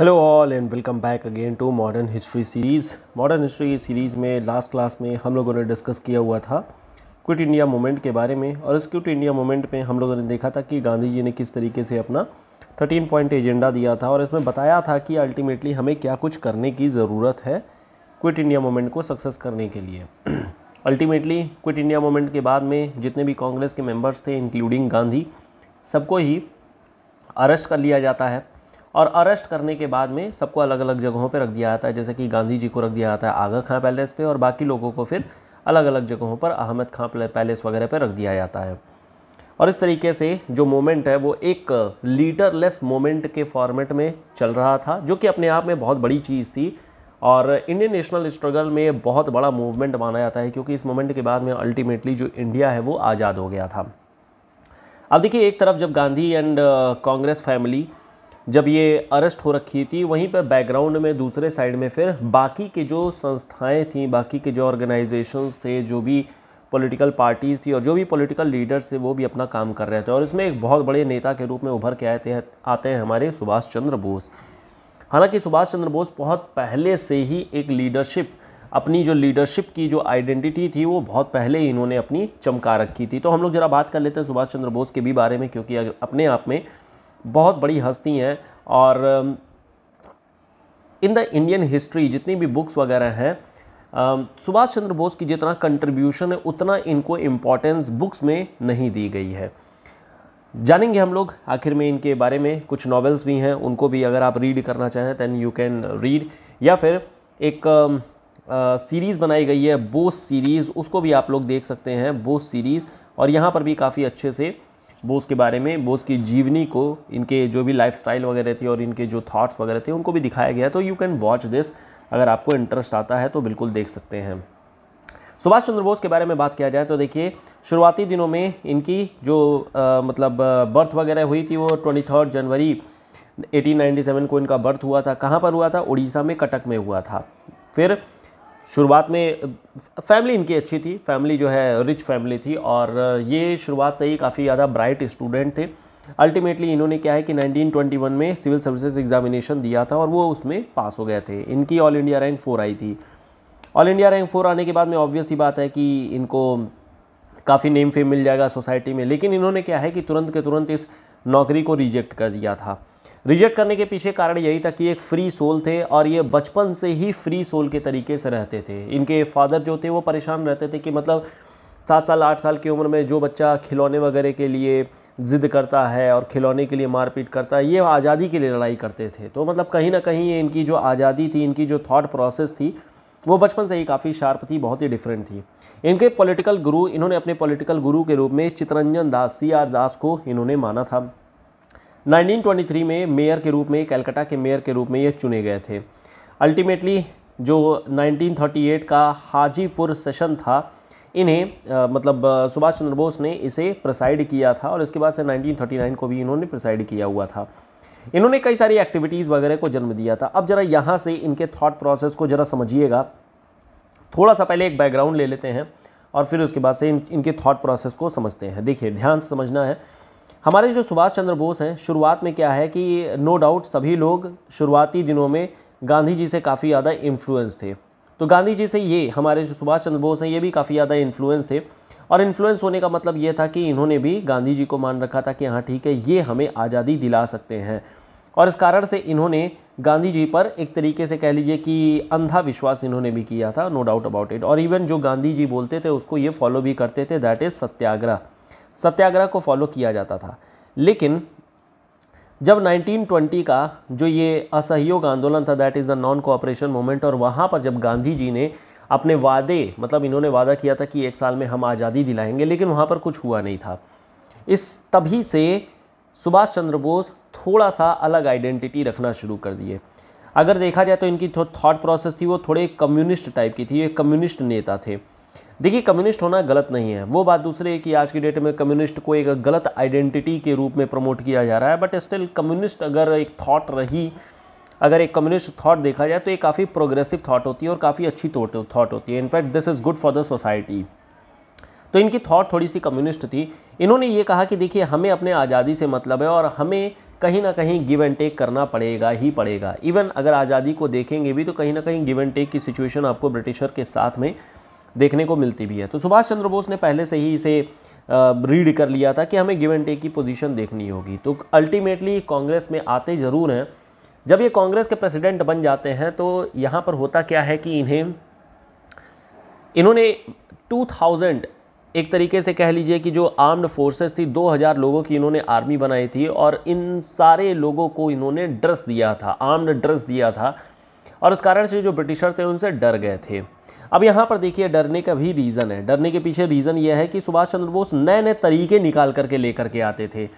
hello all and welcome back again to modern history series modern history series में last class में हम लोगों ने डिस्कस किया हुआ था क्विट इंडिया मूवमेंट के बारे में और इस क्विट इंडिया मूवमेंट में हम लोगों ने देखा था कि गांधी जी ने किस तरीके से अपना थर्टीन पॉइंट एजेंडा दिया था और इसमें बताया था कि अल्टीमेटली हमें क्या कुछ करने की ज़रूरत है क्विट इंडिया मूवमेंट को सक्सेस करने के लिए अल्टीमेटली क्विट इंडिया मूवमेंट के बाद में जितने भी कांग्रेस के मेम्बर्स थे इंक्लूडिंग गांधी सबको ही अरेस्ट कर लिया जाता है और अरेस्ट करने के बाद में सबको अलग अलग जगहों पर रख दिया जाता है जैसे कि गांधी जी को रख दिया जाता है आगा खां पैलेस पर और बाकी लोगों को फिर अलग अलग जगहों पर अहमद खां पैलेस वगैरह पर रख दिया जाता है और इस तरीके से जो मोमेंट है वो एक लीडरलेस मोमेंट के फॉर्मेट में चल रहा था जो कि अपने आप में बहुत बड़ी चीज़ थी और इंडियन नेशनल स्ट्रगल में बहुत बड़ा मूवमेंट माना जाता है क्योंकि इस मोमेंट के बाद में अल्टीमेटली जो इंडिया है वो आज़ाद हो गया था अब देखिए एक तरफ जब Gandhi and uh, Congress family जब ये अरेस्ट हो रखी थी वहीं पर बैकग्राउंड में दूसरे साइड में फिर बाकी के जो संस्थाएं थीं बाकी के जो ऑर्गेनाइजेशंस थे जो भी पॉलिटिकल पार्टीज़ थी और जो भी पॉलिटिकल लीडर्स थे वो भी अपना काम कर रहे थे और इसमें एक बहुत बड़े नेता के रूप में उभर के आते हैं आते हैं हमारे सुभाष चंद्र बोस हालांकि सुभाष चंद्र बोस बहुत पहले से ही एक लीडरशिप अपनी जो लीडरशिप की जो आइडेंटिटी थी वो बहुत पहले ही इन्होंने अपनी चमका रखी थी तो हम लोग ज़रा बात कर लेते हैं सुभाष चंद्र बोस के भी बारे में क्योंकि अपने आप में बहुत बड़ी हस्ती हैं और इन द इंडियन हिस्ट्री जितनी भी बुक्स वगैरह हैं सुभाष चंद्र बोस की जितना कंट्रीब्यूशन है उतना इनको इम्पोर्टेंस बुक्स में नहीं दी गई है जानेंगे हम लोग आखिर में इनके बारे में कुछ नॉवेल्स भी हैं उनको भी अगर आप रीड करना चाहें दैन यू कैन रीड या फिर एक सीरीज़ बनाई गई है बोस सीरीज़ उसको भी आप लोग देख सकते हैं बोस सीरीज़ और यहाँ पर भी काफ़ी अच्छे से बोस के बारे में बोस की जीवनी को इनके जो भी स्टाइल वगैरह थी और इनके जो थाट्स वगैरह थे उनको भी दिखाया गया तो यू कैन वॉच दिस अगर आपको इंटरेस्ट आता है तो बिल्कुल देख सकते हैं सुभाष चंद्र बोस के बारे में बात किया जाए तो देखिए शुरुआती दिनों में इनकी जो आ, मतलब बर्थ वगैरह हुई थी वो ट्वेंटी जनवरी 1897 को इनका बर्थ हुआ था कहाँ पर हुआ था उड़ीसा में कटक में हुआ था फिर शुरुआत में फैमिली इनकी अच्छी थी फैमिली जो है रिच फैमिली थी और ये शुरुआत से ही काफ़ी ज़्यादा ब्राइट स्टूडेंट थे अल्टीमेटली इन्होंने क्या है कि 1921 में सिविल सर्विसेज एग्जामिनेशन दिया था और वो उसमें पास हो गए थे इनकी ऑल इंडिया रैंक फोर आई थी ऑल इंडिया रैंक फोर आने के बाद में ऑब्वियस ही बात है कि इनको काफ़ी नेम फेम मिल जाएगा सोसाइटी में लेकिन इन्होंने क्या है कि तुरंत के तुरंत इस नौकरी को रिजेक्ट कर दिया था रिजेक्ट करने के पीछे कारण यही था कि एक फ्री सोल थे और ये बचपन से ही फ्री सोल के तरीके से रहते थे इनके फादर जो थे वो परेशान रहते थे कि मतलब सात साल आठ साल की उम्र में जो बच्चा खिलौने वगैरह के लिए ज़िद करता है और खिलौने के लिए मारपीट करता है ये आज़ादी के लिए लड़ाई करते थे तो मतलब कहीं ना कहीं इनकी जो आज़ादी थी इनकी जो थाट प्रोसेस थी वो बचपन से ही काफ़ी शार्प थी बहुत ही डिफरेंट थी इनके पॉलिटिकल गुरु इन्होंने अपने पॉलिटिकल गुरु के रूप में चितरंजन दास सी आर दास को इन्होंने माना था 1923 में मेयर के रूप में कलकत्ता के मेयर के रूप में ये चुने गए थे अल्टीमेटली जो 1938 का हाजीपुर सेशन था इन्हें आ, मतलब सुभाष चंद्र बोस ने इसे प्रसाइड किया था और इसके बाद से 1939 को भी इन्होंने प्रसाइड किया हुआ था इन्होंने कई सारी एक्टिविटीज़ वगैरह को जन्म दिया था अब ज़रा यहाँ से इनके थॉट प्रोसेस को ज़रा समझिएगा थोड़ा सा पहले एक बैकग्राउंड ले लेते हैं और फिर उसके बाद से इन इनके थॉट प्रोसेस को समझते हैं देखिए ध्यान से समझना है हमारे जो सुभाष चंद्र बोस हैं शुरुआत में क्या है कि नो डाउट सभी लोग शुरुआती दिनों में गांधी जी से काफ़ी ज़्यादा इन्फ्लुएंस थे तो गांधी जी से ये हमारे जो सुभाष चंद्र बोस हैं ये भी काफ़ी ज़्यादा इन्फ्लुएंस थे और इन्फ्लुएंस होने का मतलब ये था कि इन्होंने भी गांधी जी को मान रखा था कि हाँ ठीक है ये हमें आज़ादी दिला सकते हैं और इस कारण से इन्होंने गांधी जी पर एक तरीके से कह लीजिए कि अंधा विश्वास इन्होंने भी किया था नो डाउट अबाउट इट और इवन जो गांधी जी बोलते थे उसको ये फॉलो भी करते थे दैट इज़ सत्याग्रह सत्याग्रह को फॉलो किया जाता था लेकिन जब 1920 का जो ये असहयोग आंदोलन था that is the non cooperation movement और वहाँ पर जब गांधी जी ने अपने वादे मतलब इन्होंने वादा किया था कि एक साल में हम आज़ादी दिलाएंगे लेकिन वहाँ पर कुछ हुआ नहीं था इस तभी से सुभाष चंद्र बोस थोड़ा सा अलग आइडेंटिटी रखना शुरू कर दिए अगर देखा जाए तो इनकी थॉट प्रोसेस थी वो थोड़े कम्युनिस्ट टाइप की थी ये कम्युनिस्ट नेता थे देखिए कम्युनिस्ट होना गलत नहीं है वो बात दूसरी है कि आज की डेट में कम्युनिस्ट को एक गलत आइडेंटिटी के रूप में प्रमोट किया जा रहा है बट स्टिल कम्युनिस्ट अगर एक थाट रही अगर एक कम्युनिस्ट थॉट देखा जाए तो ये काफ़ी प्रोग्रेसिव थाट होती है और काफ़ी अच्छी थाट होती है in fact this is good for the society तो इनकी थॉट थोड़ी सी कम्युनिस्ट थी इन्होंने ये कहा कि देखिए हमें अपने आज़ादी से मतलब है और हमें कहीं ना कहीं गिव एंड टेक करना पड़ेगा ही पड़ेगा इवन अगर आज़ादी को देखेंगे भी तो कहीं ना कहीं गिव एंड टेक की सिचुएशन आपको ब्रिटिशर के साथ में देखने को मिलती भी है तो सुभाष चंद्र बोस ने पहले से ही इसे रीड कर लिया था कि हमें गिव एंड टेक की पोजीशन देखनी होगी तो अल्टीमेटली कांग्रेस में आते ज़रूर हैं जब ये कांग्रेस के प्रेसिडेंट बन जाते हैं तो यहाँ पर होता क्या है कि इन्हें इन्होंने 2000 एक तरीके से कह लीजिए कि जो आर्म्ड फोर्सेस थी 2000 लोगों की इन्होंने आर्मी बनाई थी और इन सारे लोगों को इन्होंने ड्रेस दिया था आर्म्ड ड्रेस दिया था और उस कारण से जो ब्रिटिशर थे उनसे डर गए थे अब यहाँ पर देखिए डरने का भी रीज़न है डरने के पीछे रीज़न यह है कि सुभाष चंद्र बोस नए नए तरीके निकाल करके लेकर के आते थे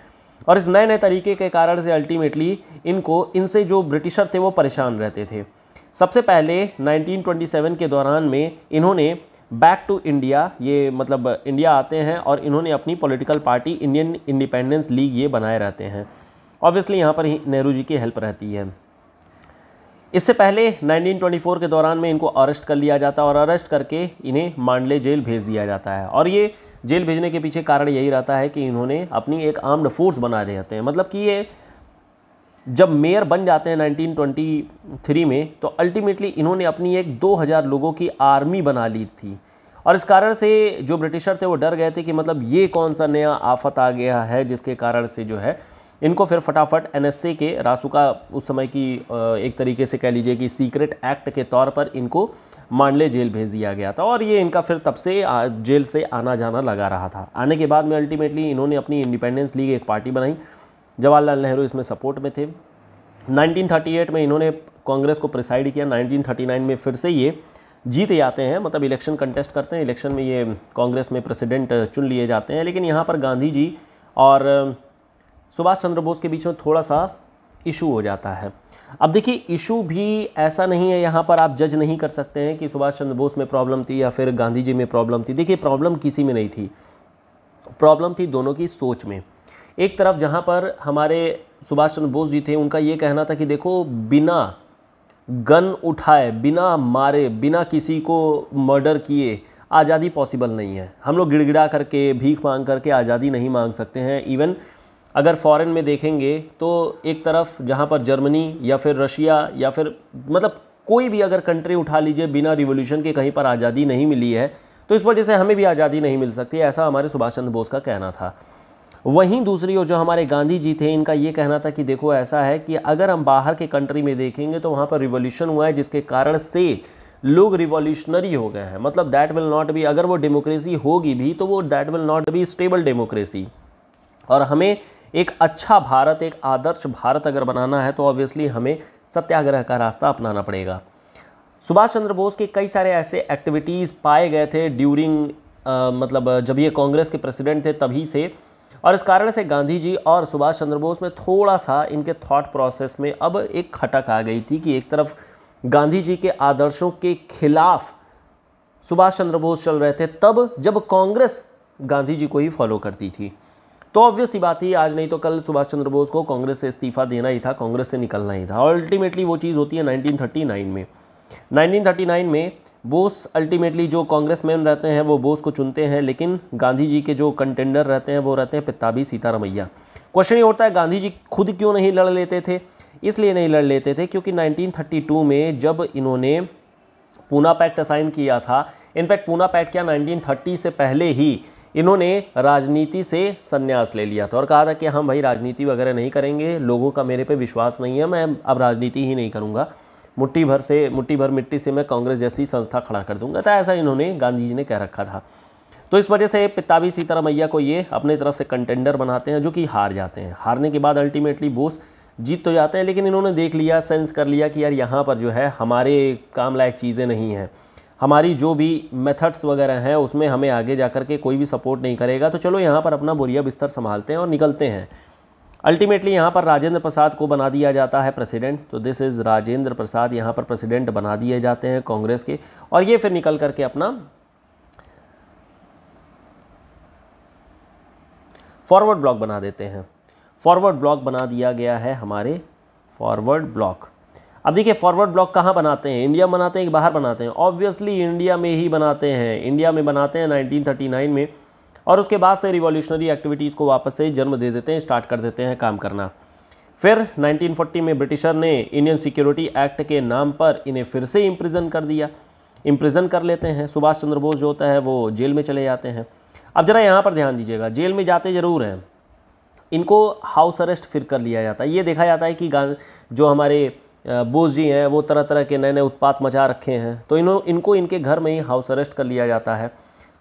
और इस नए नए तरीके के कारण से अल्टीमेटली इनको इनसे जो ब्रिटिशर थे वो परेशान रहते थे सबसे पहले 1927 के दौरान में इन्होंने बैक टू इंडिया ये मतलब इंडिया आते हैं और इन्होंने अपनी political party Indian independence league ये बनाए रहते हैं ऑब्वियसली यहाँ पर ही नेहरू जी की हेल्प रहती है इससे पहले 1924 के दौरान में इनको अरेस्ट कर लिया जाता है और अरेस्ट करके इन्हें मांडले जेल भेज दिया जाता है और ये जेल भेजने के पीछे कारण यही रहता है कि इन्होंने अपनी एक आर्म्ड फोर्स बना रहे हैं मतलब कि ये जब मेयर बन जाते हैं 1923 में तो अल्टीमेटली इन्होंने अपनी एक 2000 लोगों की आर्मी बना ली थी और इस कारण से जो ब्रिटिशर थे वो डर गए थे कि मतलब ये कौन सा नया आफत आ गया है जिसके कारण से जो है इनको फिर फटाफट एन के रासुका उस समय की एक तरीके से कह लीजिए कि सीक्रेट एक्ट के तौर पर इनको मांडले जेल भेज दिया गया था और ये इनका फिर तब से जेल से आना जाना लगा रहा था आने के बाद में अल्टीमेटली इन्होंने अपनी इंडिपेंडेंस लीग एक पार्टी बनाई जवाहरलाल नेहरू इसमें सपोर्ट में थे 1938 में इन्होंने कांग्रेस को प्रिसाइड किया 1939 में फिर से ये जीत जाते हैं मतलब इलेक्शन कंटेस्ट करते हैं इलेक्शन में ये कांग्रेस में प्रेसिडेंट चुन लिए जाते हैं लेकिन यहाँ पर गांधी जी और सुभाष चंद्र बोस के बीच में थोड़ा सा इशू हो जाता है अब देखिए इशू भी ऐसा नहीं है यहाँ पर आप जज नहीं कर सकते हैं कि सुभाष चंद्र बोस में प्रॉब्लम थी या फिर गांधी जी में प्रॉब्लम थी देखिए प्रॉब्लम किसी में नहीं थी प्रॉब्लम थी दोनों की सोच में एक तरफ जहाँ पर हमारे सुभाष चंद्र बोस जी थे उनका ये कहना था कि देखो बिना गन उठाए बिना मारे बिना किसी को मर्डर किए आज़ादी पॉसिबल नहीं है हम लोग गिड़गिड़ा करके भीख मांग करके आज़ादी नहीं मांग सकते हैं इवन अगर फ़ॉरेन में देखेंगे तो एक तरफ जहाँ पर जर्मनी या फिर रशिया या फिर मतलब कोई भी अगर कंट्री उठा लीजिए बिना रिवोल्यूशन के कहीं पर आज़ादी नहीं मिली है तो इस वजह से हमें भी आज़ादी नहीं मिल सकती ऐसा हमारे सुभाष चंद्र बोस का कहना था वहीं दूसरी ओर जो हमारे गांधी जी थे इनका ये कहना था कि देखो ऐसा है कि अगर हम बाहर के कंट्री में देखेंगे तो वहाँ पर रिवोल्यूशन हुआ है जिसके कारण से लोग रिवॉल्यूशनरी हो गए हैं मतलब दैट विल नॉट बी अगर वो डेमोक्रेसी होगी भी तो वो that will not be stable democracy और हमें एक अच्छा भारत एक आदर्श भारत अगर बनाना है तो ऑब्वियसली हमें सत्याग्रह का रास्ता अपनाना पड़ेगा सुभाष चंद्र बोस के कई सारे ऐसे एक्टिविटीज़ पाए गए थे ड्यूरिंग मतलब जब ये कांग्रेस के प्रेसिडेंट थे तभी से और इस कारण से गांधी जी और सुभाष चंद्र बोस में थोड़ा सा इनके थॉट प्रोसेस में अब एक खटक आ गई थी कि एक तरफ गांधी जी के आदर्शों के खिलाफ सुभाष चंद्र बोस चल रहे थे तब जब कांग्रेस गांधी जी को ही फॉलो करती थी तो ऑब्वियस ही बात ही आज नहीं तो कल सुभाष चंद्र बोस को कांग्रेस से इस्तीफा देना ही था कांग्रेस से निकलना ही था और अल्टीमेटली वो चीज़ होती है नाइनटीन में नाइनटीन में बोस अल्टीमेटली जो कांग्रेस मैन रहते हैं वो बोस को चुनते हैं लेकिन गांधी जी के जो कंटेंडर रहते हैं वो रहते हैं पिताबी सीतारामैया क्वेश्चन ये होता है गांधी जी खुद क्यों नहीं लड़ लेते थे इसलिए नहीं लड़ लेते थे क्योंकि 1932 में जब इन्होंने पूना पैक्ट साइन किया था इनफैक्ट पूना पैक्ट क्या 1930 से पहले ही इन्होंने राजनीति से संन्यास ले लिया था और कहा था कि हम भाई राजनीति वगैरह नहीं करेंगे लोगों का मेरे पे विश्वास नहीं है मैं अब राजनीति ही नहीं करूँगा मुट्ठी भर से मुट्ठी भर मिट्टी से मैं कांग्रेस जैसी संस्था खड़ा कर दूंगा तो ऐसा इन्होंने गांधी जी ने कह रखा था तो इस वजह से भी सीतारामैया को ये अपने तरफ से कंटेंडर बनाते हैं जो कि हार जाते हैं हारने के बाद अल्टीमेटली बोस जीत तो जाते हैं लेकिन इन्होंने देख लिया सेंस कर लिया कि यार यहाँ पर जो है हमारे काम लायक चीज़ें नहीं हैं हमारी जो भी मेथड्स वगैरह हैं उसमें हमें आगे जा कर के कोई भी सपोर्ट नहीं करेगा तो चलो यहाँ पर अपना बोरिया बिस्तर संभालते हैं और निकलते हैं अल्टीमेटली यहाँ पर राजेंद्र प्रसाद को बना दिया जाता है प्रेसिडेंट तो दिस इज़ राजेंद्र प्रसाद यहाँ पर प्रेसिडेंट बना दिए जाते हैं कांग्रेस के और ये फिर निकल करके अपना फॉरवर्ड ब्लॉक बना देते हैं फॉरवर्ड ब्लॉक बना दिया गया है हमारे फॉरवर्ड ब्लॉक अब देखिए फॉरवर्ड ब्लॉक कहाँ बनाते हैं इंडिया बनाते हैं कि बाहर बनाते हैं ऑब्वियसली इंडिया में ही बनाते हैं इंडिया में बनाते हैं 1939 में और उसके बाद से रिवॉल्यूशनरी एक्टिविटीज़ को वापस से जन्म दे देते हैं स्टार्ट कर देते हैं काम करना फिर 1940 में ब्रिटिशर ने इंडियन सिक्योरिटी एक्ट के नाम पर इन्हें फिर से इम्प्रिजन कर दिया इम्प्रिजन कर लेते हैं सुभाष चंद्र बोस जो होता है वो जेल में चले जाते हैं अब ज़रा यहाँ पर ध्यान दीजिएगा जेल में जाते ज़रूर हैं इनको हाउस अरेस्ट फिर कर लिया जाता है ये देखा जाता है कि जो हमारे बोस जी हैं वो तरह तरह के नए नए उत्पात मचा रखे हैं तो इन्हों इनको इनके घर में ही हाउस अरेस्ट कर लिया जाता है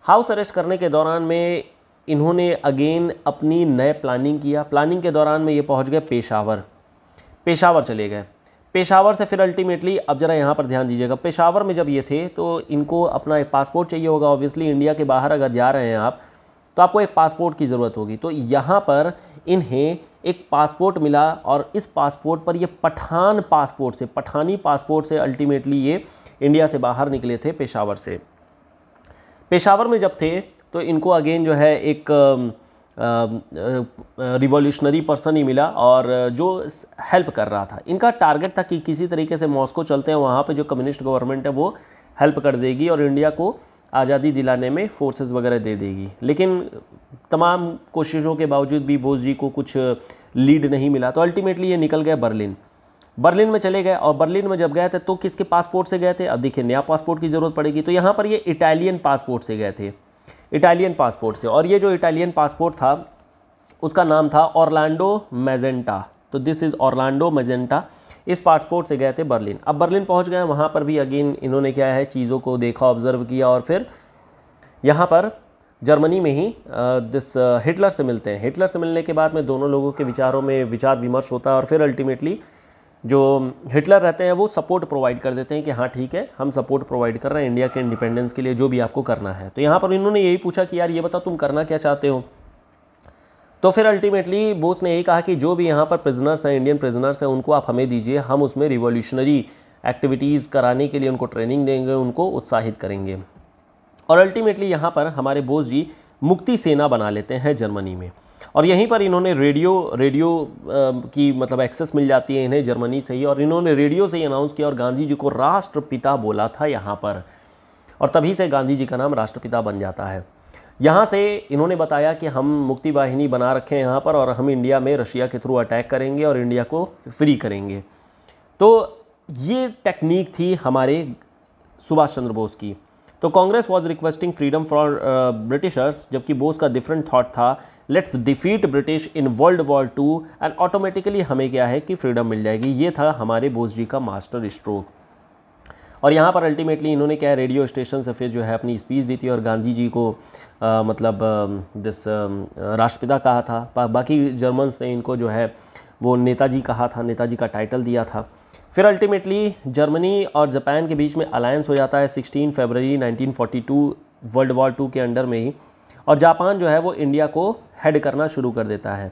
हाउस अरेस्ट करने के दौरान में इन्होंने अगेन अपनी नए प्लानिंग किया प्लानिंग के दौरान में ये पहुंच गए पेशावर पेशावर चले गए पेशावर से फिर अल्टीमेटली अब ज़रा यहाँ पर ध्यान दीजिएगा पेशावर में जब ये थे तो इनको अपना एक पासपोर्ट चाहिए होगा ऑब्वियसली इंडिया के बाहर अगर जा रहे हैं आप तो आपको एक पासपोर्ट की ज़रूरत होगी तो यहाँ पर इन्हें एक पासपोर्ट मिला और इस पासपोर्ट पर ये पठान पासपोर्ट से पठानी पासपोर्ट से अल्टीमेटली ये इंडिया से बाहर निकले थे पेशावर से पेशावर में जब थे तो इनको अगेन जो है एक रिवॉल्यूशनरी पर्सन ही मिला और जो हेल्प कर रहा था इनका टारगेट था कि किसी तरीके से मॉस्को चलते हैं वहाँ पे जो कम्युनिस्ट गवर्नमेंट है वो हेल्प कर देगी और इंडिया को आज़ादी दिलाने में फोर्सेस वगैरह दे देगी लेकिन तमाम कोशिशों के बावजूद भी बोस जी को कुछ लीड नहीं मिला तो अल्टीमेटली ये निकल गए बर्लिन बर्लिन में चले गए और बर्लिन में जब गए थे तो किसके पासपोर्ट से गए थे अब देखिए नया पासपोर्ट की ज़रूरत पड़ेगी तो यहाँ पर ये इटालियन पासपोर्ट से गए थे इटालियन पासपोर्ट से और ये जो इटालियन पासपोर्ट था उसका नाम था ऑर्लांडो मेजेंटा तो दिस इज़ ऑर्लांडो मेजेंटा इस पासपोर्ट से गए थे बर्लिन अब बर्लिन पहुंच गए वहाँ पर भी अगेन इन्होंने क्या है चीज़ों को देखा ऑब्ज़र्व किया और फिर यहाँ पर जर्मनी में ही दिस हिटलर से मिलते हैं हिटलर से मिलने के बाद में दोनों लोगों के विचारों में विचार विमर्श होता है और फिर अल्टीमेटली जो हिटलर रहते हैं वो सपोर्ट प्रोवाइड कर देते हैं कि हाँ ठीक है हम सपोर्ट प्रोवाइड कर रहे हैं इंडिया के इंडिपेंडेंस के लिए जो भी आपको करना है तो यहाँ पर इन्होंने यही पूछा कि यार ये बताओ तुम करना क्या चाहते हो तो फिर अल्टीमेटली बोस ने यही कहा कि जो भी यहाँ पर प्रिजनर्स हैं इंडियन प्रिजनर्स हैं उनको आप हमें दीजिए हम उसमें रिवोल्यूशनरी एक्टिविटीज़ कराने के लिए उनको ट्रेनिंग देंगे उनको उत्साहित करेंगे और अल्टीमेटली यहाँ पर हमारे बोस जी मुक्ति सेना बना लेते हैं जर्मनी में और यहीं पर इन्होंने रेडियो रेडियो की मतलब एक्सेस मिल जाती है इन्हें जर्मनी से ही और इन्होंने रेडियो से ही अनाउंस किया और गांधी जी को राष्ट्रपिता बोला था यहाँ पर और तभी से गांधी जी का नाम राष्ट्रपिता बन जाता है यहाँ से इन्होंने बताया कि हम मुक्ति वाहिनी बना रखे हैं यहाँ पर और हम इंडिया में रशिया के थ्रू अटैक करेंगे और इंडिया को फ्री करेंगे तो ये टेक्निक थी हमारे सुभाष चंद्र बोस की तो Congress was requesting freedom for Britishers जबकि बोस का डिफरेंट थाट था let's defeat British in World War two and automatically हमें क्या है कि फ्रीडम मिल जाएगी ये था हमारे बोस जी का मास्टर स्ट्रोक और यहाँ पर अल्टीमेटली इन्होंने क्या है रेडियो स्टेशन से फिर जो है अपनी स्पीच दी थी और गांधी जी को आ, मतलब दिस राष्ट्रपिता कहा था बाकी जर्मन्स ने इनको जो है वो नेताजी कहा था नेताजी का टाइटल दिया था फिर अल्टीमेटली जर्मनी और जापान के बीच में अलायंस हो जाता है सिक्सटीन फरवरी 1942 वर्ल्ड वॉर टू के अंडर में ही और जापान जो है वो इंडिया को हेड करना शुरू कर देता है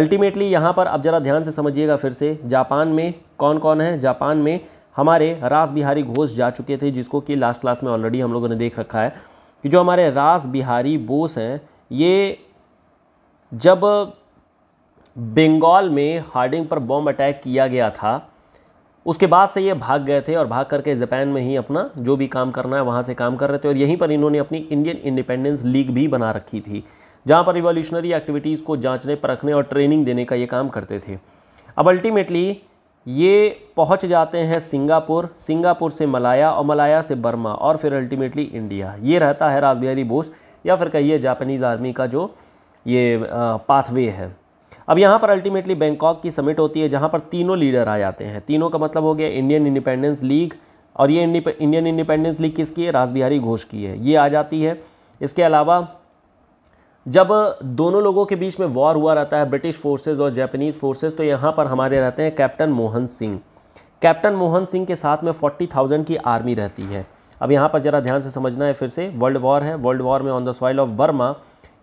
अल्टीमेटली यहाँ पर अब ज़रा ध्यान से समझिएगा फिर से जापान में कौन कौन है जापान में हमारे रास बिहारी घोष जा चुके थे जिसको कि लास्ट क्लास में ऑलरेडी हम लोगों ने देख रखा है कि जो हमारे रास बिहारी बोस हैं ये जब बंगाल में हार्डिंग पर बॉम्ब अटैक किया गया था उसके बाद से ये भाग गए थे और भाग करके जापान में ही अपना जो भी काम करना है वहाँ से काम कर रहे थे और यहीं पर इन्होंने अपनी इंडियन इंडिपेंडेंस लीग भी बना रखी थी जहाँ पर रिवॉल्यूशनरी एक्टिविटीज़ को जांचने परखने और ट्रेनिंग देने का ये काम करते थे अब अल्टीमेटली ये पहुंच जाते हैं सिंगापुर सिंगापुर से मलाया और मलाया से बर्मा और फिर अल्टीमेटली इंडिया ये रहता है राजबिहारी बोस या फिर कहिए जापानीज़ आर्मी का जो ये पाथवे है अब यहाँ पर अल्टीमेटली बैंकॉक की समिट होती है जहाँ पर तीनों लीडर आ जाते हैं तीनों का मतलब हो गया इंडियन इंडिपेंडेंस लीग और ये इंडियन इंडिपेंडेंस लीग किसकी है राजबिहारी घोष की है ये आ जाती है इसके अलावा जब दोनों लोगों के बीच में वॉर हुआ रहता है ब्रिटिश फोर्सेस और जापानीज़ फोर्सेस तो यहाँ पर हमारे रहते हैं कैप्टन मोहन सिंह कैप्टन मोहन सिंह के साथ में फोर्टी थाउजेंड की आर्मी रहती है अब यहाँ पर ज़रा ध्यान से समझना है फिर से वर्ल्ड वॉर है वर्ल्ड वॉर में on the soil of Burma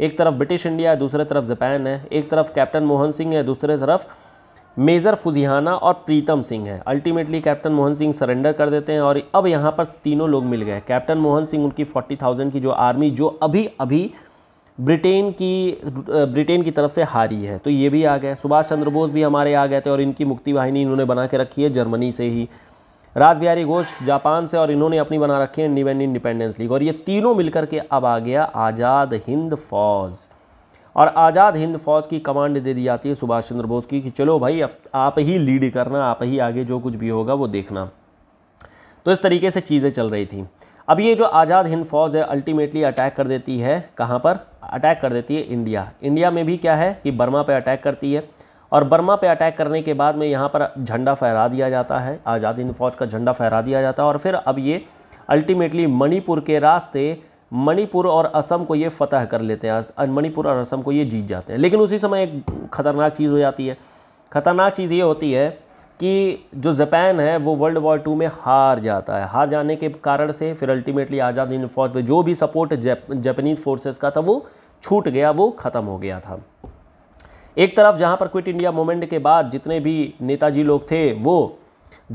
एक तरफ ब्रिटिश इंडिया है दूसरे तरफ जापान है एक तरफ कैप्टन मोहन सिंह है दूसरे तरफ मेजर फुजिहाना और प्रीतम सिंह है ultimately captain Mohan Singh surrender कर देते हैं और अब यहाँ पर तीनों लोग मिल गए कैप्टन मोहन सिंह उनकी फोर्टी थाउजेंड की जो आर्मी जो अभी अभी ब्रिटेन की ब्रिटेन की तरफ से हारी है तो ये भी आ गए सुभाष चंद्र बोस भी हमारे आ गए थे और इनकी मुक्ति वाहिनी इन्होंने बना के रखी है जर्मनी से ही राज बिहारी घोष जापान से और इन्होंने अपनी बना रखी है इंडिपेंडेंट इंडिपेंडेंस लीग और ये तीनों मिलकर के अब आ गया आज़ाद हिंद फौज और आज़ाद हिंद फौज की कमांड दे दी जाती है सुभाष चंद्र बोस की कि चलो भाई अब आप ही लीड करना आप ही आगे जो कुछ भी होगा वो देखना तो इस तरीके से चीज़ें चल रही थी अब ये जो आज़ाद हिंद फौज है अल्टीमेटली अटैक कर देती है कहाँ पर अटैक कर देती है इंडिया इंडिया में भी क्या है कि बर्मा पे अटैक करती है और बर्मा पे अटैक करने के बाद में यहाँ पर झंडा फहरा दिया जाता है आज़ाद हिंद फौज का झंडा फहरा दिया जाता है और फिर अब ये अल्टीमेटली मणिपुर के रास्ते मणिपुर और असम को ये फतह कर लेते हैं मणिपुर और असम को ये जीत जाते हैं लेकिन उसी समय एक ख़तरनाक चीज़ हो जाती है ख़तरनाक चीज़ ये होती है कि जो जापान है वो वर्ल्ड वॉर टू में हार जाता है हार जाने के कारण से फिर अल्टीमेटली आज़ाद हिंद फौज पे जो भी सपोर्ट जैपनीज़ जापानीज़ फोर्सेस का था वो छूट गया वो ख़त्म हो गया था एक तरफ जहाँ पर क्विट इंडिया मूवमेंट के बाद जितने भी नेताजी लोग थे वो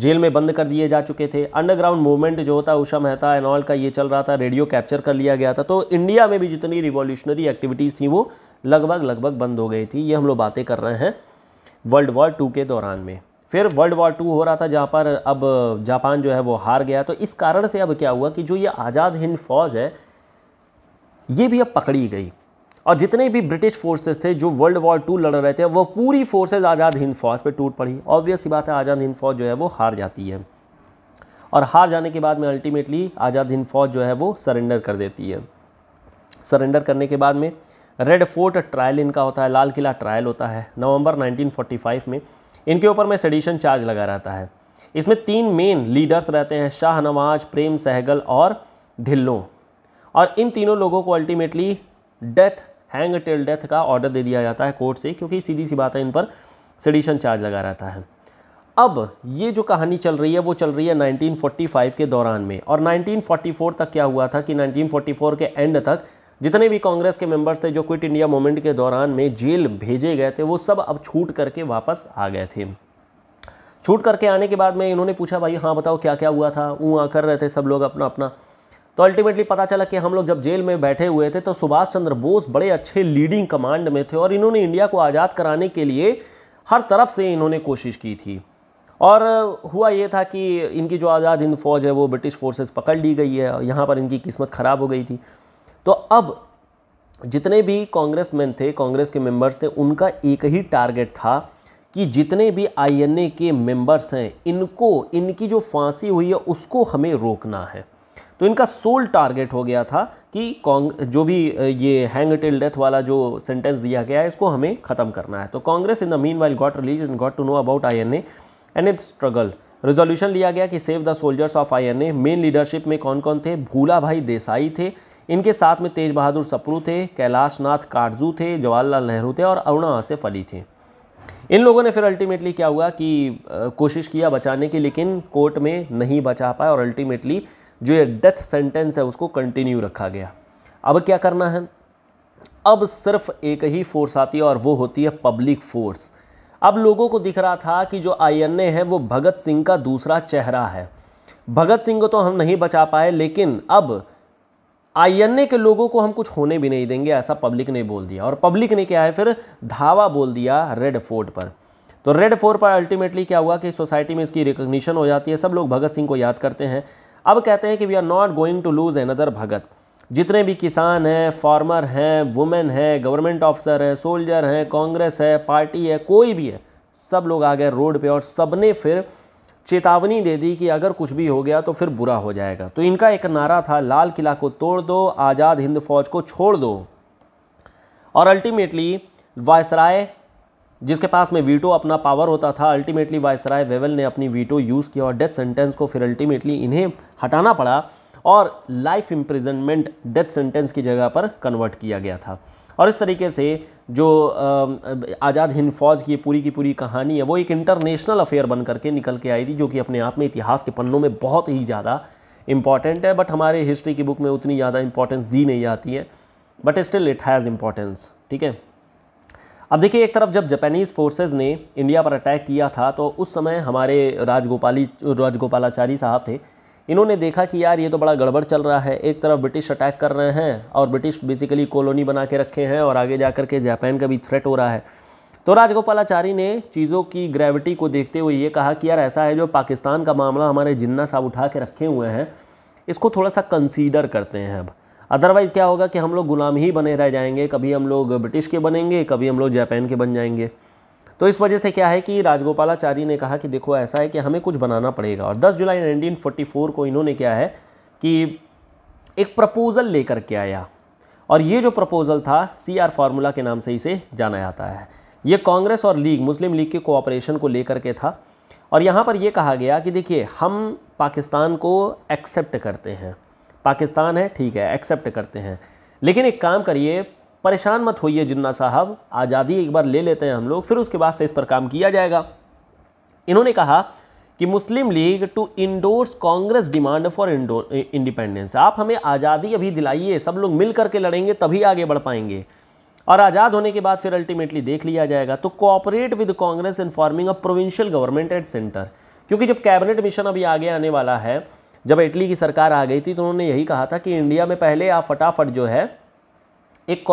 जेल में बंद कर दिए जा चुके थे अंडरग्राउंड मूवमेंट जो होता उषा मेहता एनऑल का ये चल रहा था रेडियो कैप्चर कर लिया गया था तो इंडिया में भी जितनी रिवॉल्यूशनरी एक्टिविटीज़ थी वो लगभग लगभग बंद हो गई थी ये हम लोग बातें कर रहे हैं वर्ल्ड वॉर टू के दौरान में फिर वर्ल्ड वॉर टू हो रहा था जहाँ पर अब जापान जो है वो हार गया तो इस कारण से अब क्या हुआ कि जो ये आज़ाद हिंद फौज है ये भी अब पकड़ी गई और जितने भी ब्रिटिश फोर्सेस थे जो वर्ल्ड वॉर टू लड़ रहे थे वो पूरी फोर्सेज आज़ाद हिंद फौज पर टूट पड़ी ऑब्वियस ही बात है आज़ाद हिंद फौज जो है वो हार जाती है और हार जाने के बाद में अल्टीमेटली आज़ाद हिंद फौज जो है वो सरेंडर कर देती है सरेंडर करने के बाद में रेड फोर्ट ट्रायल इनका होता है लाल किला ट्रायल होता है नवंबर 1945 में इनके ऊपर में सेडिशन चार्ज लगा रहता है इसमें तीन मेन लीडर्स रहते हैं शाहनवाज प्रेम सहगल और ढिल्लों और इन तीनों लोगों को ultimately death hang till death का ऑर्डर दे दिया जाता है कोर्ट से क्योंकि सीधी सी बात है इन पर सडिशन चार्ज लगा रहता है अब ये जो कहानी चल रही है वो चल रही है 1945 के दौरान में और 1944 तक क्या हुआ था कि 1944 के एंड तक जितने भी कांग्रेस के मेंबर्स थे जो क्विट इंडिया मूवमेंट के दौरान में जेल भेजे गए थे वो सब अब छूट करके वापस आ गए थे छूट करके आने के बाद में इन्होंने पूछा भाई हाँ बताओ क्या क्या हुआ था ऊँ आ कर रहे थे सब लोग अपना अपना तो अल्टीमेटली पता चला कि हम लोग जब जेल में बैठे हुए थे तो सुभाष चंद्र बोस बड़े अच्छे लीडिंग कमांड में थे और इन्होंने इंडिया को आज़ाद कराने के लिए हर तरफ से इन्होंने कोशिश की थी और हुआ ये था कि इनकी जो आज़ाद हिंद फौज है वो ब्रिटिश फोर्सेस पकड़ ली गई है यहाँ पर इनकी किस्मत ख़राब हो गई थी तो अब जितने भी कांग्रेस मैन थे कांग्रेस के मेंबर्स थे उनका एक ही टारगेट था कि जितने भी आईएनए के मेंबर्स हैं इनको इनकी जो फांसी हुई है उसको हमें रोकना है तो इनका सोल टारगेट हो गया था कि जो भी ये हैंग टिल डेथ वाला जो सेंटेंस दिया गया है इसको हमें ख़त्म करना है तो Congress in the meanwhile got release and got to know about I N A and it struggle resolution लिया गया कि save the soldiers of I N A main leadership में कौन कौन थे भूला भाई देसाई थे इनके साथ में तेज बहादुर सप्रू थे कैलाश नाथ काटजू थे जवाहरलाल नेहरू थे और अरुणा आसिफ अली थे इन लोगों ने फिर अल्टीमेटली क्या हुआ कि कोशिश किया बचाने की लेकिन कोर्ट में नहीं बचा पाए और अल्टीमेटली जो ये डेथ सेंटेंस है उसको कंटिन्यू रखा गया अब क्या करना है अब सिर्फ एक ही फोर्स आती है और वो होती है पब्लिक फोर्स अब लोगों को दिख रहा था कि जो आईएनए है वो भगत सिंह का दूसरा चेहरा है भगत सिंह को तो हम नहीं बचा पाए लेकिन अब आईएनए के लोगों को हम कुछ होने भी नहीं देंगे ऐसा पब्लिक ने बोल दिया और पब्लिक ने क्या है फिर धावा बोल दिया रेड फोर्ट पर तो रेड फोर्ट पर अल्टीमेटली क्या हुआ कि सोसाइटी में इसकी रिकग्निशन हो जाती है सब लोग भगत सिंह को याद करते हैं अब कहते हैं कि we are not going to lose another Bhagat जितने भी किसान हैं फार्मर हैं वुमेन हैं गवर्नमेंट ऑफिसर हैं सोल्जर हैं कांग्रेस है पार्टी है कोई भी है सब लोग आ गए रोड पे और सब ने फिर चेतावनी दे दी कि अगर कुछ भी हो गया तो फिर बुरा हो जाएगा तो इनका एक नारा था लाल किला को तोड़ दो आज़ाद हिंद फौज को छोड़ दो और अल्टीमेटली वायसराय जिसके पास में वीटो अपना पावर होता था अल्टीमेटली वायसराय वेवल ने अपनी वीटो यूज़ किया और डेथ सेंटेंस को फिर अल्टीमेटली इन्हें हटाना पड़ा और लाइफ इम्प्रिजनमेंट डेथ सेंटेंस की जगह पर कन्वर्ट किया गया था और इस तरीके से जो आज़ाद हिंद फौज की पूरी की पूरी कहानी है वो एक इंटरनेशनल अफेयर बन करके निकल के आई थी जो कि अपने आप में इतिहास के पन्नों में बहुत ही ज़्यादा इम्पॉर्टेंट है बट हमारे हिस्ट्री की बुक में उतनी ज़्यादा इंपॉर्टेंस दी नहीं जाती है but still it has importance ठीक है अब देखिए एक तरफ जब जापानीज़ फोर्सेस ने इंडिया पर अटैक किया था तो उस समय हमारे राजगोपाली राजगोपालाचारी साहब थे इन्होंने देखा कि यार ये तो बड़ा गड़बड़ चल रहा है एक तरफ ब्रिटिश अटैक कर रहे हैं और ब्रिटिश बेसिकली कॉलोनी बना के रखे हैं और आगे जा कर के जापान का भी थ्रेट हो रहा है तो राजगोपालाचारी ने चीज़ों की ग्रेविटी को देखते हुए ये कहा कि यार ऐसा है जो पाकिस्तान का मामला हमारे जिन्ना साहब उठा के रखे हुए हैं इसको थोड़ा सा कंसीडर करते हैं अब अदरवाइज़ क्या होगा कि हम लोग गुलाम ही बने रह जाएंगे कभी हम लोग ब्रिटिश के बनेंगे कभी हम लोग जापान के बन जाएंगे तो इस वजह से क्या है कि राजगोपालाचारी ने कहा कि देखो ऐसा है कि हमें कुछ बनाना पड़ेगा और 10 जुलाई 1944 को इन्होंने क्या है कि एक प्रपोज़ल लेकर के आया और ये जो प्रपोज़ल था सी आर फार्मूला के नाम से इसे जाना जाता है ये कांग्रेस और लीग मुस्लिम लीग के कोऑपरेशन को लेकर के था और यहाँ पर यह कहा गया कि देखिए हम पाकिस्तान को एक्सेप्ट करते हैं पाकिस्तान है ठीक है एक्सेप्ट करते हैं लेकिन एक काम करिए परेशान मत होइए जिन्ना साहब आज़ादी एक बार ले लेते हैं हम लोग फिर उसके बाद से इस पर काम किया जाएगा इन्होंने कहा कि Muslim league to endorse Congress demand for independence आप हमें आज़ादी अभी दिलाइए सब लोग मिल करके लड़ेंगे तभी आगे बढ़ पाएंगे और आज़ाद होने के बाद फिर अल्टीमेटली देख लिया जाएगा तो cooperate with Congress in forming a provincial government at centre क्योंकि जब कैबिनेट मिशन अभी आगे आने वाला है जब इटली की सरकार आ गई थी तो उन्होंने यही कहा था कि इंडिया में पहले आप फटाफट जो है एक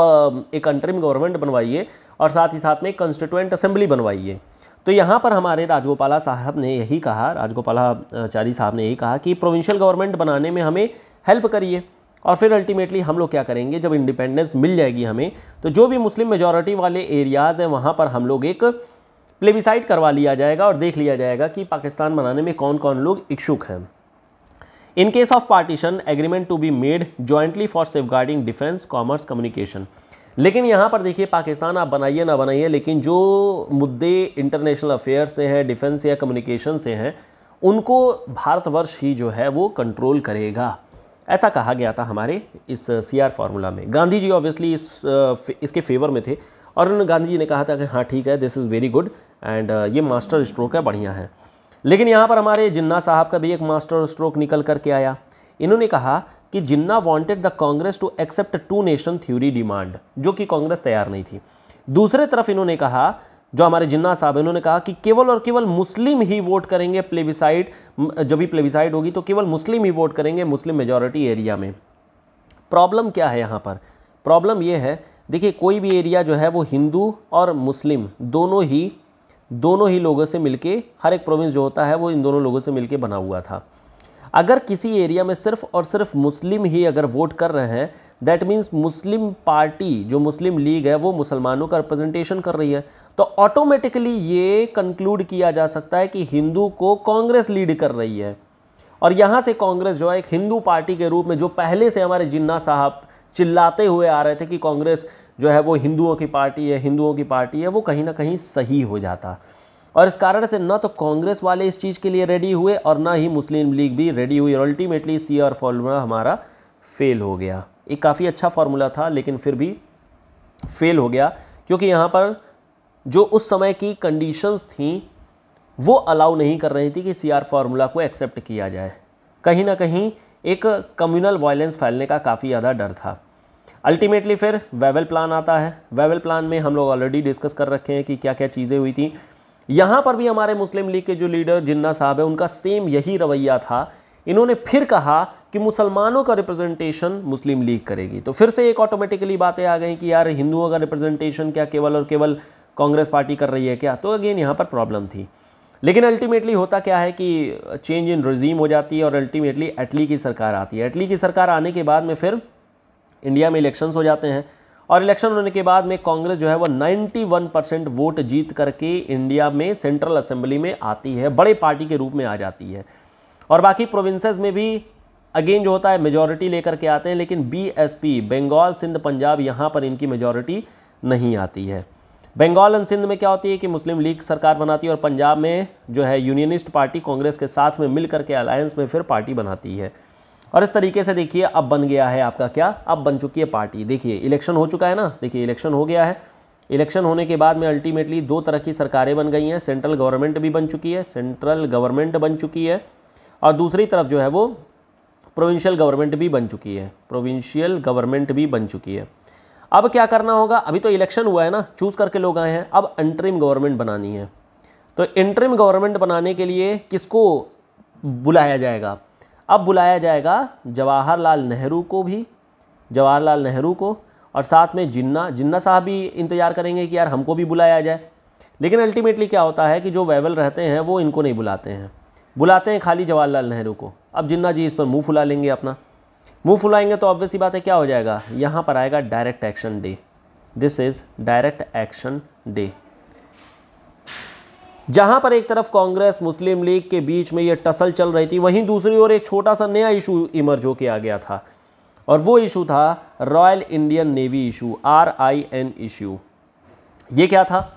एक अंतरिम गवर्नमेंट बनवाइए और साथ ही साथ में एक कॉन्स्टिट्यूंट असेंबली बनवाइए तो यहाँ पर हमारे राजगोपाला साहब ने यही कहा राजगोपालाचारी साहब ने यही कहा कि प्रोविंशियल गवर्नमेंट बनाने में हमें हेल्प करिए और फिर अल्टीमेटली हम लोग क्या करेंगे जब इंडिपेंडेंस मिल जाएगी हमें तो जो भी मुस्लिम मेजोरिटी वाले एरियाज़ हैं वहाँ पर हम लोग एक प्लेबिसाइड करवा लिया जाएगा और देख लिया जाएगा कि पाकिस्तान बनाने में कौन कौन लोग इच्छुक हैं in case of partition agreement to be made jointly for safeguarding defence commerce communication लेकिन यहाँ पर देखिए पाकिस्तान आप बनाइए ना बनाइए लेकिन जो मुद्दे इंटरनेशनल अफेयर से हैं डिफेंस या कम्युनिकेशन से हैं उनको भारतवर्ष ही जो है वो कंट्रोल करेगा ऐसा कहा गया था हमारे इस सीआर फार्मूला में गांधी जी ऑब्वियसली इस इसके फेवर में थे और उन्होंने गांधी जी ने कहा था कि हाँ ठीक है this is very good and ये मास्टर स्ट्रोक है बढ़िया है लेकिन यहाँ पर हमारे जिन्ना साहब का भी एक मास्टर स्ट्रोक निकल करके आया इन्होंने कहा कि Jinnah wanted the Congress to accept two nation theory demand जो कि कांग्रेस तैयार नहीं थी दूसरे तरफ इन्होंने कहा जो हमारे जिन्ना साहब इन्होंने कहा कि केवल और केवल मुस्लिम ही वोट करेंगे प्लेबिसाइड जब भी प्लेबिसाइड होगी तो केवल मुस्लिम ही वोट करेंगे मुस्लिम मेजोरिटी एरिया में प्रॉब्लम क्या है यहाँ पर प्रॉब्लम ये है देखिए कोई भी एरिया जो है वो हिंदू और मुस्लिम दोनों ही दोनों ही लोगों से मिलके हर एक प्रोविंस जो होता है वो इन दोनों लोगों से मिलके बना हुआ था अगर किसी एरिया में सिर्फ और सिर्फ मुस्लिम ही अगर वोट कर रहे हैं दैट मीन्स मुस्लिम पार्टी जो मुस्लिम लीग है वो मुसलमानों का रिप्रेजेंटेशन कर रही है तो ऑटोमेटिकली ये कंक्लूड किया जा सकता है कि हिंदू को कांग्रेस लीड कर रही है और यहाँ से कांग्रेस जो है एक हिंदू पार्टी के रूप में जो पहले से हमारे जिन्ना साहब चिल्लाते हुए आ रहे थे कि कांग्रेस जो है वो हिंदुओं की पार्टी है हिंदुओं की पार्टी है वो कहीं ना कहीं सही हो जाता और इस कारण से न तो कांग्रेस वाले इस चीज़ के लिए रेडी हुए और ना ही मुस्लिम लीग भी रेडी हुई और अल्टीमेटली सी आर फॉर्मूला हमारा फेल हो गया एक काफ़ी अच्छा फार्मूला था लेकिन फिर भी फेल हो गया क्योंकि यहाँ पर जो उस समय की कंडीशंस थी वो अलाउ नहीं कर रही थी कि सी आर फार्मूला को एक्सेप्ट किया जाए कहीं ना कहीं एक कम्युनल वायलेंस फैलने का काफ़ी ज़्यादा डर था अल्टीमेटली फिर वेवल प्लान आता है वेवल प्लान में हम लोग ऑलरेडी डिस्कस कर रखे हैं कि क्या क्या चीज़ें हुई थी यहाँ पर भी हमारे मुस्लिम लीग के जो लीडर जिन्ना साहब है उनका सेम यही रवैया था इन्होंने फिर कहा कि मुसलमानों का रिप्रेजेंटेशन मुस्लिम लीग करेगी तो फिर से एक ऑटोमेटिकली बातें आ गई कि यार हिंदुओं का रिप्रेजेंटेशन क्या केवल और केवल कांग्रेस पार्टी कर रही है क्या तो अगेन यहाँ पर प्रॉब्लम थी लेकिन अल्टीमेटली होता क्या है कि चेंज इन रिजीम हो जाती है और अल्टीमेटली एटली की सरकार आती है एटली की सरकार आने के बाद में फिर इंडिया में इलेक्शंस हो जाते हैं और इलेक्शन होने के बाद में कांग्रेस जो है वो 91 परसेंट वोट जीत करके इंडिया में सेंट्रल असेंबली में आती है बड़े पार्टी के रूप में आ जाती है और बाकी प्रोविंसेस में भी अगेन जो होता है मेजॉरिटी लेकर के आते हैं लेकिन बीएसपी बंगाल सिंध पंजाब यहाँ पर इनकी मेजॉरिटी नहीं आती है बंगाल एंड सिंध में क्या होती है कि मुस्लिम लीग सरकार बनाती है और पंजाब में जो है यूनियनिस्ट पार्टी कांग्रेस के साथ में मिल करके अलायंस में फिर पार्टी बनाती है और इस तरीके से देखिए अब बन गया है आपका क्या अब बन चुकी है पार्टी देखिए इलेक्शन हो चुका है ना देखिए इलेक्शन हो गया है इलेक्शन होने के बाद में अल्टीमेटली दो तरह की सरकारें बन गई हैं सेंट्रल गवर्नमेंट भी बन चुकी है सेंट्रल गवर्नमेंट बन चुकी है और दूसरी तरफ जो है वो प्रोविंशियल गवर्नमेंट भी बन चुकी है प्रोविंशियल गवर्नमेंट भी बन चुकी है अब क्या करना होगा अभी तो इलेक्शन हुआ है ना चूज़ करके लोग आए हैं अब इंटरिम गवर्नमेंट बनानी है तो इंटरिम गवर्नमेंट बनाने के लिए किसको बुलाया जाएगा अब बुलाया जाएगा जवाहरलाल नेहरू को भी जवाहरलाल नेहरू को और साथ में जिन्ना जिन्ना साहब भी इंतज़ार करेंगे कि यार हमको भी बुलाया जाए लेकिन अल्टीमेटली क्या होता है कि जो वैवल रहते हैं वो इनको नहीं बुलाते हैं बुलाते हैं खाली जवाहरलाल नेहरू को अब जिन्ना जी इस पर मुंह फुला लेंगे अपना मुंह फुलाएंगे तो ऑब्वियस ही बात है क्या हो जाएगा यहाँ पर आएगा direct action day this is direct action day जहां पर एक तरफ कांग्रेस मुस्लिम लीग के बीच में ये टसल चल रही थी वहीं दूसरी ओर एक छोटा सा नया इशू इमर्ज होके आ गया था और वो इशू था Royal Indian Navy issue R I N issue ये क्या था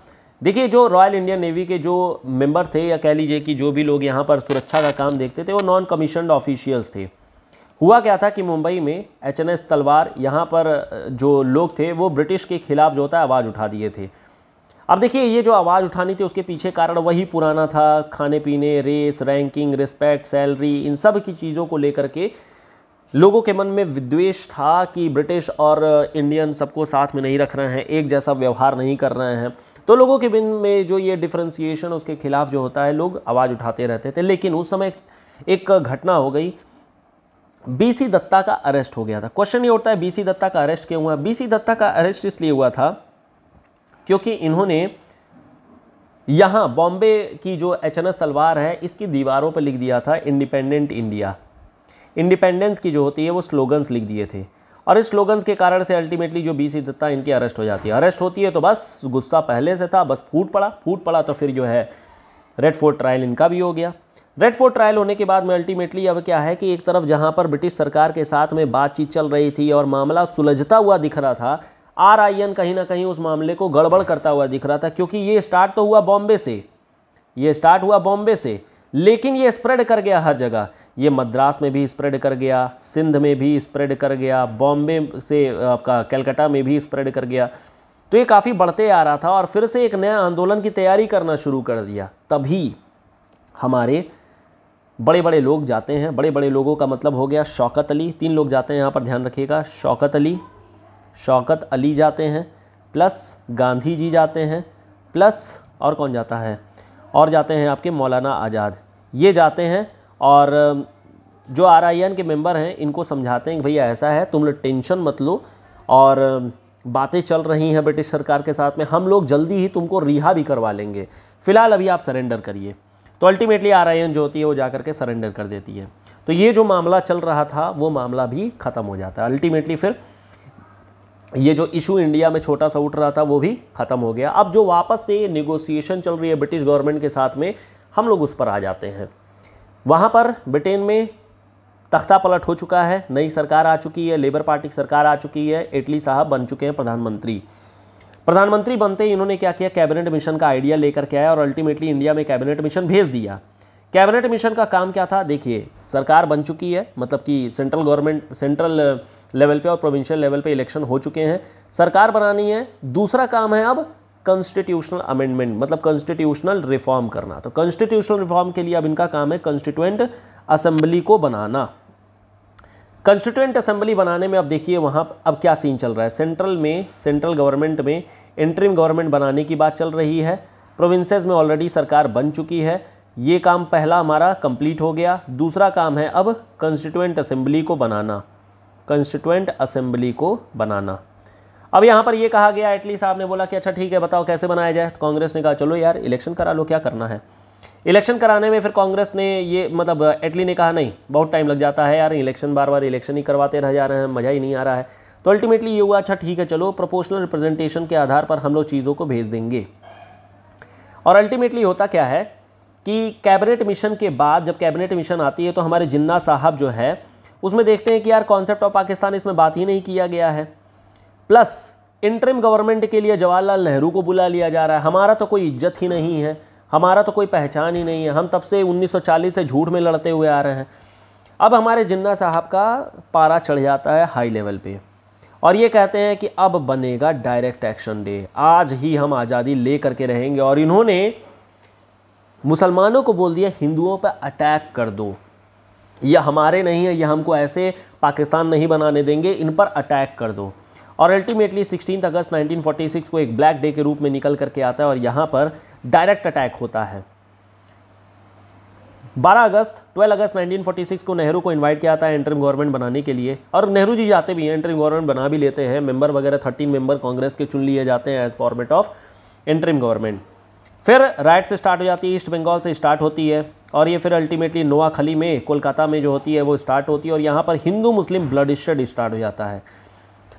देखिए जो रॉयल इंडियन नेवी के जो मेंबर थे या कह लीजिए कि जो भी लोग यहाँ पर सुरक्षा का काम देखते थे वो नॉन कमीशनड ऑफिशियल्स थे हुआ क्या था कि मुंबई में एच तलवार यहाँ पर जो लोग थे वो ब्रिटिश के खिलाफ जो होता है आवाज़ उठा दिए थे अब देखिए ये जो आवाज़ उठानी थी उसके पीछे कारण वही पुराना था खाने पीने रेस रैंकिंग रिस्पेक्ट सैलरी इन सब की चीज़ों को लेकर के लोगों के मन में विद्वेष था कि ब्रिटिश और इंडियन सबको साथ में नहीं रख रहे हैं एक जैसा व्यवहार नहीं कर रहे हैं तो लोगों के बिन में जो ये डिफ्रेंसीशन उसके खिलाफ जो होता है लोग आवाज़ उठाते रहते थे लेकिन उस समय एक घटना हो गई बीसी दत्ता का अरेस्ट हो गया था क्वेश्चन ये उठता है बीसी दत्ता का अरेस्ट क्यों हुआ बीसी दत्ता का अरेस्ट इसलिए हुआ था क्योंकि इन्होंने यहाँ बॉम्बे की जो एच तलवार है इसकी दीवारों पर लिख दिया था इंडिपेंडेंट इंडिया इंडिपेंडेंस की जो होती है वो स्लोगन्स लिख दिए थे और इस स्लोगन्स के कारण से अल्टीमेटली जो बी सी दत्ता इनकी अरेस्ट हो जाती है अरेस्ट होती है तो बस गुस्सा पहले से था बस फूट पड़ा फूट पड़ा तो फिर जो है रेड फोर्ट ट्रायल इनका भी हो गया रेड फोर्ट ट्रायल होने के बाद में अल्टीमेटली अब क्या है कि एक तरफ जहां पर ब्रिटिश सरकार के साथ में बातचीत चल रही थी और मामला सुलझता हुआ दिख रहा था आर आई एन कहीं ना कहीं उस मामले को गड़बड़ करता हुआ दिख रहा था क्योंकि ये स्टार्ट तो हुआ बॉम्बे से ये स्टार्ट हुआ बॉम्बे से लेकिन ये स्प्रेड कर गया हर जगह ये मद्रास में भी स्प्रेड कर गया सिंध में भी स्प्रेड कर गया बॉम्बे से आपका कलकत्ता में भी स्प्रेड कर गया तो ये काफ़ी बढ़ते आ रहा था और फिर से एक नया आंदोलन की तैयारी करना शुरू कर दिया तभी हमारे बड़े बड़े लोग जाते हैं बड़े बड़े लोगों का मतलब हो गया शौकत अली तीन लोग जाते हैं यहाँ पर ध्यान रखिएगा शौकत अली शौकत अली जाते हैं प्लस गांधी जी जाते हैं प्लस और कौन जाता है और जाते हैं आपके मौलाना आज़ाद ये जाते हैं और जो आर आई एन के मेंबर हैं इनको समझाते हैं कि भैया ऐसा है तुम लोग टेंशन मत लो और बातें चल रही हैं ब्रिटिश सरकार के साथ में हम लोग जल्दी ही तुमको रिहा भी करवा लेंगे फ़िलहाल अभी आप सरेंडर करिए तो अल्टीमेटली आर आई एन जो होती है वो जा करके सरेंडर कर देती है तो ये जो मामला चल रहा था वो मामला भी ख़त्म हो जाता है अल्टीमेटली फिर ये जो इशू इंडिया में छोटा सा उठ रहा था वो भी ख़त्म हो गया अब जो वापस से निगोसिएशन चल रही है ब्रिटिश गवर्नमेंट के साथ में हम लोग उस पर आ जाते हैं वहाँ पर ब्रिटेन में तख्ता पलट हो चुका है नई सरकार आ चुकी है लेबर पार्टी की सरकार आ चुकी है इटली साहब बन चुके हैं प्रधानमंत्री प्रधानमंत्री बनते ही इन्होंने क्या किया कैबिनेट मिशन का आइडिया लेकर के आया और अल्टीमेटली इंडिया में कैबिनेट मिशन भेज दिया कैबिनेट मिशन का काम क्या था देखिए सरकार बन चुकी है मतलब कि सेंट्रल गवर्नमेंट सेंट्रल लेवल पे और प्रोविंशियल लेवल पे इलेक्शन हो चुके हैं सरकार बनानी है दूसरा काम है अब कॉन्स्टिट्यूशनल अमेंडमेंट मतलब कॉन्स्टिट्यूशनल रिफॉर्म करना तो कॉन्स्टिट्यूशनल रिफॉर्म के लिए अब इनका काम है कॉन्स्टिट्यूएंट असेंबली को बनाना कंस्टिट्यूएंट असेंबली बनाने में अब देखिए वहाँ अब क्या सीन चल रहा है सेंट्रल में सेंट्रल गवर्नमेंट में इंटरिम गवर्नमेंट बनाने की बात चल रही है प्रोविंसेस में ऑलरेडी सरकार बन चुकी है ये काम पहला हमारा कंप्लीट हो गया दूसरा काम है अब कंस्टिट्यूएंट असेंबली को बनाना कंस्टिट्यूंट असेंबली को बनाना अब यहाँ पर ये कहा गया एटलीस्ट आपने बोला कि अच्छा ठीक है बताओ कैसे बनाया जाए तो कांग्रेस ने कहा चलो यार इलेक्शन करा लो क्या करना है इलेक्शन कराने में फिर कांग्रेस ने ये मतलब एटली ने कहा नहीं बहुत टाइम लग जाता है यार इलेक्शन बार बार इलेक्शन ही करवाते रह जा रहे हैं मज़ा ही नहीं आ रहा है तो अल्टीमेटली ये हुआ अच्छा ठीक है चलो प्रोपोर्शनल रिप्रेजेंटेशन के आधार पर हम लोग चीज़ों को भेज देंगे और अल्टीमेटली होता क्या है कि कैबिनेट मिशन के बाद जब कैबिनेट मिशन आती है तो हमारे जिन्ना साहब जो है उसमें देखते हैं कि यार कॉन्सेप्ट ऑफ पाकिस्तान इसमें बात ही नहीं किया गया है प्लस इंटरिम गवर्नमेंट के लिए जवाहरलाल नेहरू को बुला लिया जा रहा है हमारा तो कोई इज्जत ही नहीं है हमारा तो कोई पहचान ही नहीं है हम तब से 1940 से झूठ में लड़ते हुए आ रहे हैं अब हमारे जिन्ना साहब का पारा चढ़ जाता है हाई लेवल पे और ये कहते हैं कि अब बनेगा डायरेक्ट एक्शन डे आज ही हम आज़ादी ले करके रहेंगे और इन्होंने मुसलमानों को बोल दिया हिंदुओं पर अटैक कर दो ये हमारे नहीं है यह हमको ऐसे पाकिस्तान नहीं बनाने देंगे इन पर अटैक कर दो और अल्टीमेटली सिक्सटीन अगस्त 1946 को एक ब्लैक डे के रूप में निकल करके आता है और यहाँ पर डायरेक्ट अटैक होता है 12 अगस्त 12 अगस्त 1946 को नेहरू को इनवाइट किया है इंटरम गवर्नमेंट बनाने के लिए और नेहरू जी जाते भी हैं इंटरम गवर्नमेंट बना भी लेते हैं मेंबर वगैरह थर्टीन मेंबर कांग्रेस के चुन लिए जाते हैं as format of interim government फिर राइट से स्टार्ट हो जाती है ईस्ट बंगाल से स्टार्ट होती है और ये फिर अल्टीमेटली नोआखली में कोलकाता में जो होती है वो स्टार्ट होती है और यहाँ पर Hindu Muslim bloodshed start हो जाता है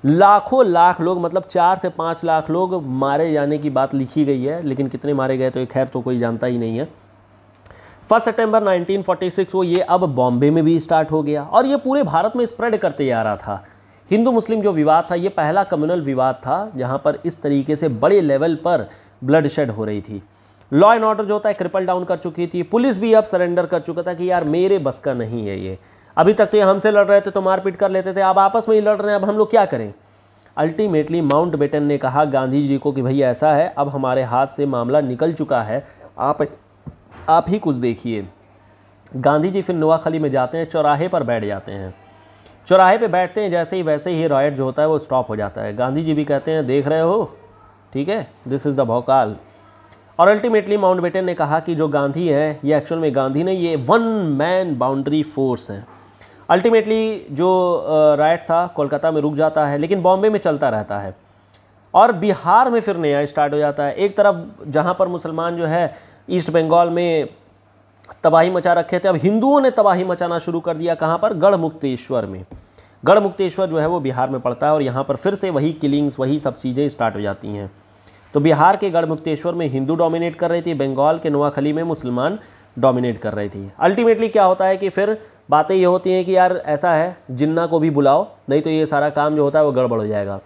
लाखों लाख लोग मतलब चार से पाँच लाख लोग मारे जाने की बात लिखी गई है लेकिन कितने मारे गए तो ये खैर तो कोई जानता ही नहीं है फर्स्ट सितंबर 1946 वो ये अब बॉम्बे में भी स्टार्ट हो गया और ये पूरे भारत में स्प्रेड करते जा रहा था हिंदू मुस्लिम जो विवाद था ये पहला कम्युनल विवाद था जहाँ पर इस तरीके से बड़े लेवल पर ब्लड शेड हो रही थी लॉ एंड ऑर्डर जो होता है क्रिपल डाउन कर चुकी थी पुलिस भी अब सरेंडर कर चुका था कि यार मेरे बस का नहीं है ये अभी तक तो ये हमसे लड़ रहे थे तो मारपीट कर लेते थे अब आपस में ही लड़ रहे हैं अब हम लोग क्या करें अल्टीमेटली माउंट बेटन ने कहा गांधी जी को कि भाई ऐसा है अब हमारे हाथ से मामला निकल चुका है आप आप ही कुछ देखिए गांधी जी फिर नोआखली में जाते हैं चौराहे पर बैठ जाते हैं चौराहे पे बैठते हैं जैसे ही वैसे ही रॉयट जो होता है वो स्टॉप हो जाता है गांधी जी भी कहते हैं देख रहे हो ठीक है दिस इज़ द भोकाल और अल्टीमेटली माउंट ने कहा कि जो गांधी है ये एक्चुअल में गांधी नहीं ये वन मैन बाउंड्री फोर्स है अल्टीमेटली जो राइट था कोलकाता में रुक जाता है लेकिन बॉम्बे में चलता रहता है और बिहार में फिर नया स्टार्ट हो जाता है एक तरफ जहाँ पर मुसलमान जो है ईस्ट बंगाल में तबाही मचा रखे थे अब हिंदुओं ने तबाही मचाना शुरू कर दिया कहाँ पर गढ़ मुक्तेश्वर में गढ़ मुक्तेश्वर जो है वो बिहार में पड़ता है और यहाँ पर फिर से वही किलिंग्स वही सब चीज़ें स्टार्ट हो जाती हैं तो बिहार के गढ़मुक्तेश्वर में हिंदू डोमिनेट कर रही थी बंगाल के नोआखली में मुसलमान डोमिनेट कर रही थी अल्टीमेटली क्या होता है कि फिर बातें ये होती हैं कि यार ऐसा है जिन्ना को भी बुलाओ नहीं तो ये सारा काम जो होता है वो गड़बड़ हो जाएगा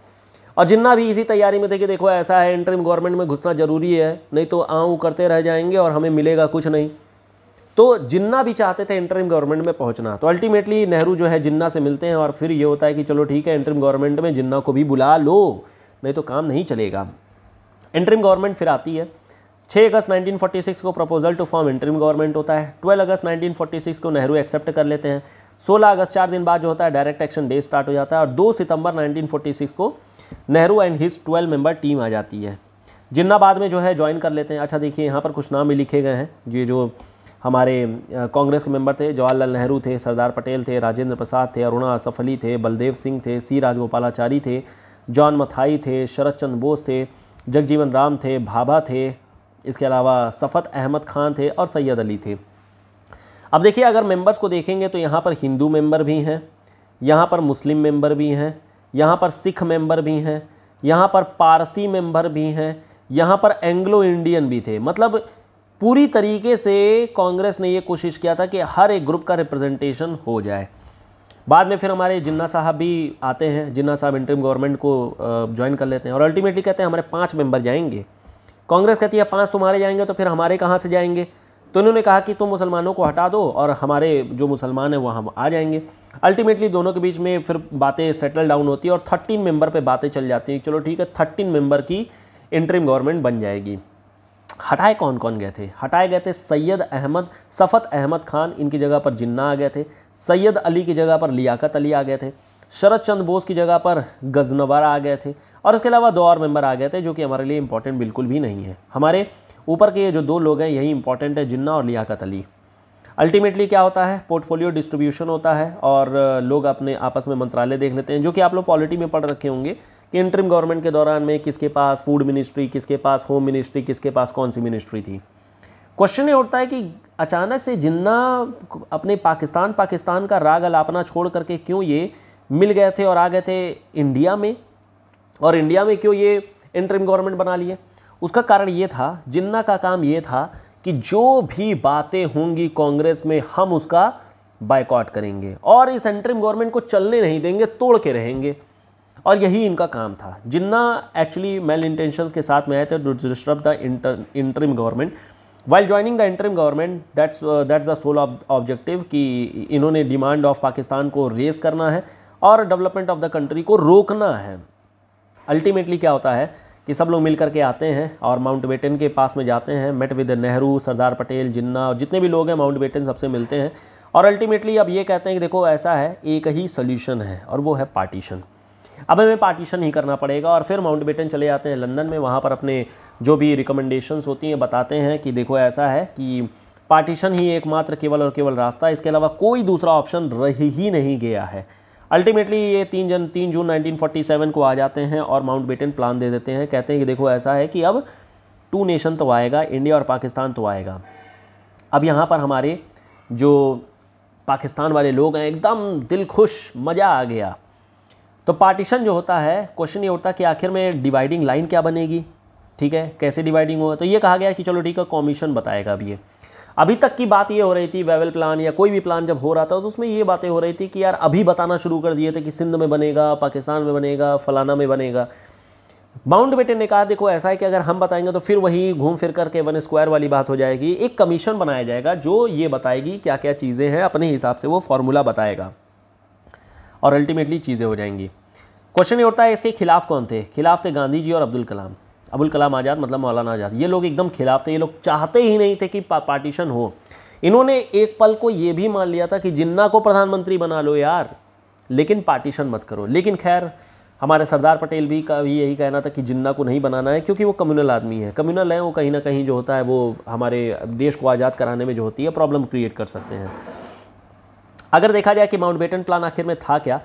और जिन्ना भी इसी तैयारी में थे कि देखो ऐसा है इंटरिम गवर्नमेंट में घुसना ज़रूरी है नहीं तो आऊँ करते रह जाएंगे और हमें मिलेगा कुछ नहीं तो जिन्ना भी चाहते थे इंटरिम गवर्नमेंट में पहुंचना तो अल्टीमेटली नेहरू जो है जिन्ना से मिलते हैं और फिर ये होता है कि चलो ठीक है इंटरिम गवर्नमेंट में जिन्ना को भी बुला लो नहीं तो काम नहीं चलेगा इंटरिम गवर्नमेंट फिर आती है 6 अगस्त 1946 को proposal to form interim government होता है 12 अगस्त 1946 को नेहरू एक्सेप्ट कर लेते हैं 16 अगस्त चार दिन बाद जो होता है डायरेक्ट एक्शन डे स्टार्ट हो जाता है और 2 सितंबर 1946 को Nehru and his 12 member team आ जाती है जिन्ना बाद में जो है ज्वाइन कर लेते हैं अच्छा देखिए यहाँ पर कुछ नाम भी लिखे गए हैं ये जो हमारे कांग्रेस के मेंबर थे जवाहरलाल नेहरू थे सरदार पटेल थे राजेंद्र प्रसाद थे अरुणा असफ थे बलदेव सिंह थे सी राजगोपालाचारी थे जॉन मथाई थे शरद चंद्र बोस थे जगजीवन राम थे भाभा थे इसके अलावा सफ़त अहमद खान थे और सैयद अली थे अब देखिए अगर मेंबर्स को देखेंगे तो यहाँ पर हिंदू मेंबर भी हैं यहाँ पर मुस्लिम मेंबर भी हैं यहाँ पर सिख मेंबर भी हैं यहाँ पर पारसी मेंबर भी हैं यहाँ पर एंग्लो इंडियन भी थे मतलब पूरी तरीके से कांग्रेस ने ये कोशिश किया था कि हर एक ग्रुप का रिप्रेजेंटेशन हो जाए बाद में फिर हमारे जिन्ना साहब भी आते हैं जिन्ना साहब इंटरम गवर्नमेंट को ज्वाइन कर लेते हैं और अल्टीमेटली कहते हैं हमारे पाँच मेंबर जाएंगे कांग्रेस कहती है पाँच तुम्हारे जाएंगे तो फिर हमारे कहाँ से जाएंगे तो उन्होंने कहा कि तुम मुसलमानों को हटा दो और हमारे जो मुसलमान हैं वह हम आ जाएंगे अल्टीमेटली दोनों के बीच में फिर बातें सेटल डाउन होती है और थर्टीन मेंबर पे बातें चल जाती हैं चलो ठीक है थर्टीन मेंबर की इंटरिम गवर्नमेंट बन जाएगी हटाए कौन कौन गए थे हटाए गए थे सैयद अहमद सफ़त अहमद खान इनकी जगह पर जिन्ना आ गए थे सैयद अली की जगह पर लियाकत अली आ गए थे शरद चंद्र बोस की जगह पर गजनवर आ गए थे और इसके अलावा दो और मेंबर आ गए थे जो कि हमारे लिए इम्पोर्टेंट बिल्कुल भी नहीं है हमारे ऊपर के ये जो दो लोग हैं यही इंपॉर्टेंट है जिन्ना और लियाकत अली अल्टीमेटली क्या होता है पोर्टफोलियो डिस्ट्रीब्यूशन होता है और लोग अपने आपस में मंत्रालय देख लेते हैं जो कि आप लोग पॉलिटी में पढ़ रखे होंगे कि इंटरम गवर्नमेंट के दौरान में किसके पास फूड मिनिस्ट्री किसके पास होम मिनिस्ट्री किसके पास कौन सी मिनिस्ट्री थी क्वेश्चन ये उठता है कि अचानक से जिन्ना अपने पाकिस्तान पाकिस्तान का राग अलापना छोड़ करके क्यों ये मिल गए थे और आ गए थे इंडिया में और इंडिया में क्यों ये इंटरिम गवर्नमेंट बना लिए उसका कारण ये था जिन्ना का काम ये था कि जो भी बातें होंगी कांग्रेस में हम उसका बाइकआउट करेंगे और इस इंटरिम गवर्नमेंट को चलने नहीं देंगे तोड़ के रहेंगे और यही इनका काम था जिन्ना एक्चुअली मेल इंटेंशंस के साथ में आए थे disturb the interim government while joining the interim government that's that's the sole objective कि इन्होंने डिमांड ऑफ पाकिस्तान को रेस करना है और डेवलपमेंट ऑफ द कंट्री को रोकना है अल्टीमेटली क्या होता है कि सब लोग मिल के आते हैं और माउंट बेटन के पास में जाते हैं मेट विद नेहरू सरदार पटेल जिन्ना और जितने भी लोग हैं माउंट बेटन सबसे मिलते हैं और अल्टीमेटली अब ये कहते हैं कि देखो ऐसा है एक ही सोल्यूशन है और वो है पार्टीशन अब हमें पार्टीशन ही करना पड़ेगा और फिर माउंट बेटन चले जाते हैं लंदन में वहाँ पर अपने जो भी रिकमेंडेशंस होती हैं बताते हैं कि देखो ऐसा है कि पार्टीशन ही एकमात्र केवल और केवल रास्ता है इसके अलावा कोई दूसरा ऑप्शन रह ही नहीं गया है अल्टीमेटली ये तीन जन तीन जून 1947 को आ जाते हैं और माउंट बेटन प्लान दे देते हैं कहते हैं कि देखो ऐसा है कि अब टू नेशन तो आएगा इंडिया और पाकिस्तान तो आएगा अब यहाँ पर हमारे जो पाकिस्तान वाले लोग हैं एकदम दिल खुश मज़ा आ गया तो पार्टीशन जो होता है क्वेश्चन ये होता है कि आखिर में डिवाइडिंग लाइन क्या बनेगी ठीक है कैसे डिवाइडिंग हुआ तो ये कहा गया कि चलो ठीक है कॉमीशन बताएगा अभी ये अभी तक की बात ये हो रही थी वेवल प्लान या कोई भी प्लान जब हो रहा था तो उसमें ये बातें हो रही थी कि यार अभी बताना शुरू कर दिए थे कि सिंध में बनेगा पाकिस्तान में बनेगा फलाना में बनेगा माउंट बेटे ने कहा देखो ऐसा है कि अगर हम बताएंगे तो फिर वही घूम फिर करके वन स्क्वायर वाली बात हो जाएगी एक कमीशन बनाया जाएगा जो ये बताएगी क्या क्या चीज़ें हैं अपने हिसाब से वो फॉर्मूला बताएगा और अल्टीमेटली चीज़ें हो जाएंगी क्वेश्चन ये होता है इसके खिलाफ कौन थे खिलाफ थे गांधी जी और अब्दुल कलाम अबुल कलाम आज़ाद मतलब मौलाना आज़ाद ये लोग एकदम खिलाफ थे ये लोग चाहते ही नहीं थे कि पार्टीशन हो इन्होंने एक पल को ये भी मान लिया था कि जिन्ना को प्रधानमंत्री बना लो यार लेकिन पार्टीशन मत करो लेकिन खैर हमारे सरदार पटेल भी का भी यही कहना था कि जिन्ना को नहीं बनाना है क्योंकि वो कम्युनल आदमी है कम्युनल है वो कहीं ना कहीं जो होता है वो हमारे देश को आज़ाद कराने में जो होती है प्रॉब्लम क्रिएट कर सकते हैं अगर देखा जाए कि माउंटबेटन प्लान आखिर में था क्या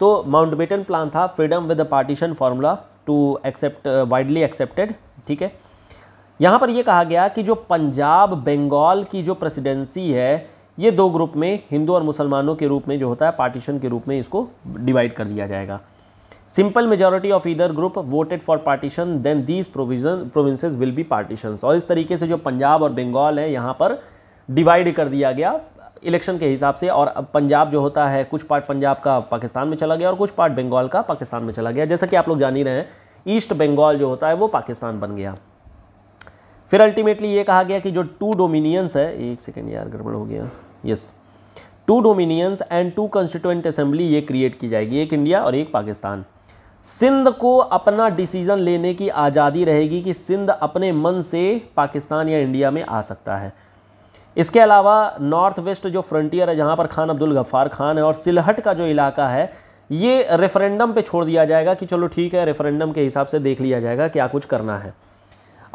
तो माउंटबेटन प्लान था freedom with the partition formula to accept widely accepted ठीक है यहाँ पर यह कहा गया कि जो पंजाब बंगाल की जो प्रेसिडेंसी है ये दो ग्रुप में हिंदू और मुसलमानों के रूप में जो होता है पार्टीशन के रूप में इसको डिवाइड कर दिया जाएगा सिंपल मेजोरिटी ऑफ इधर group voted for partition then these provision provinces will be partition और इस तरीके से जो पंजाब और बंगाल है यहाँ पर डिवाइड कर दिया गया इलेक्शन के हिसाब से और अब पंजाब जो होता है कुछ पार्ट पंजाब का पाकिस्तान में चला गया और कुछ पार्ट बंगाल का पाकिस्तान में चला गया जैसा कि आप लोग जान ही रहे हैं ईस्ट बंगाल जो होता है वो पाकिस्तान बन गया फिर अल्टीमेटली ये कहा गया कि जो टू डोमिनियंस है एक सेकेंड यार गड़बड़ हो गया yes two dominions and two constituent assembly ये क्रिएट की जाएगी एक इंडिया और एक पाकिस्तान सिंध को अपना डिसीजन लेने की आज़ादी रहेगी कि सिंध अपने मन से पाकिस्तान या इंडिया में आ सकता है इसके अलावा नॉर्थ वेस्ट जो फ्रंटियर है जहाँ पर खान अब्दुल गफ्फ़ार खान है और सिलहट का जो इलाका है ये रेफरेंडम पे छोड़ दिया जाएगा कि चलो ठीक है रेफरेंडम के हिसाब से देख लिया जाएगा क्या कुछ करना है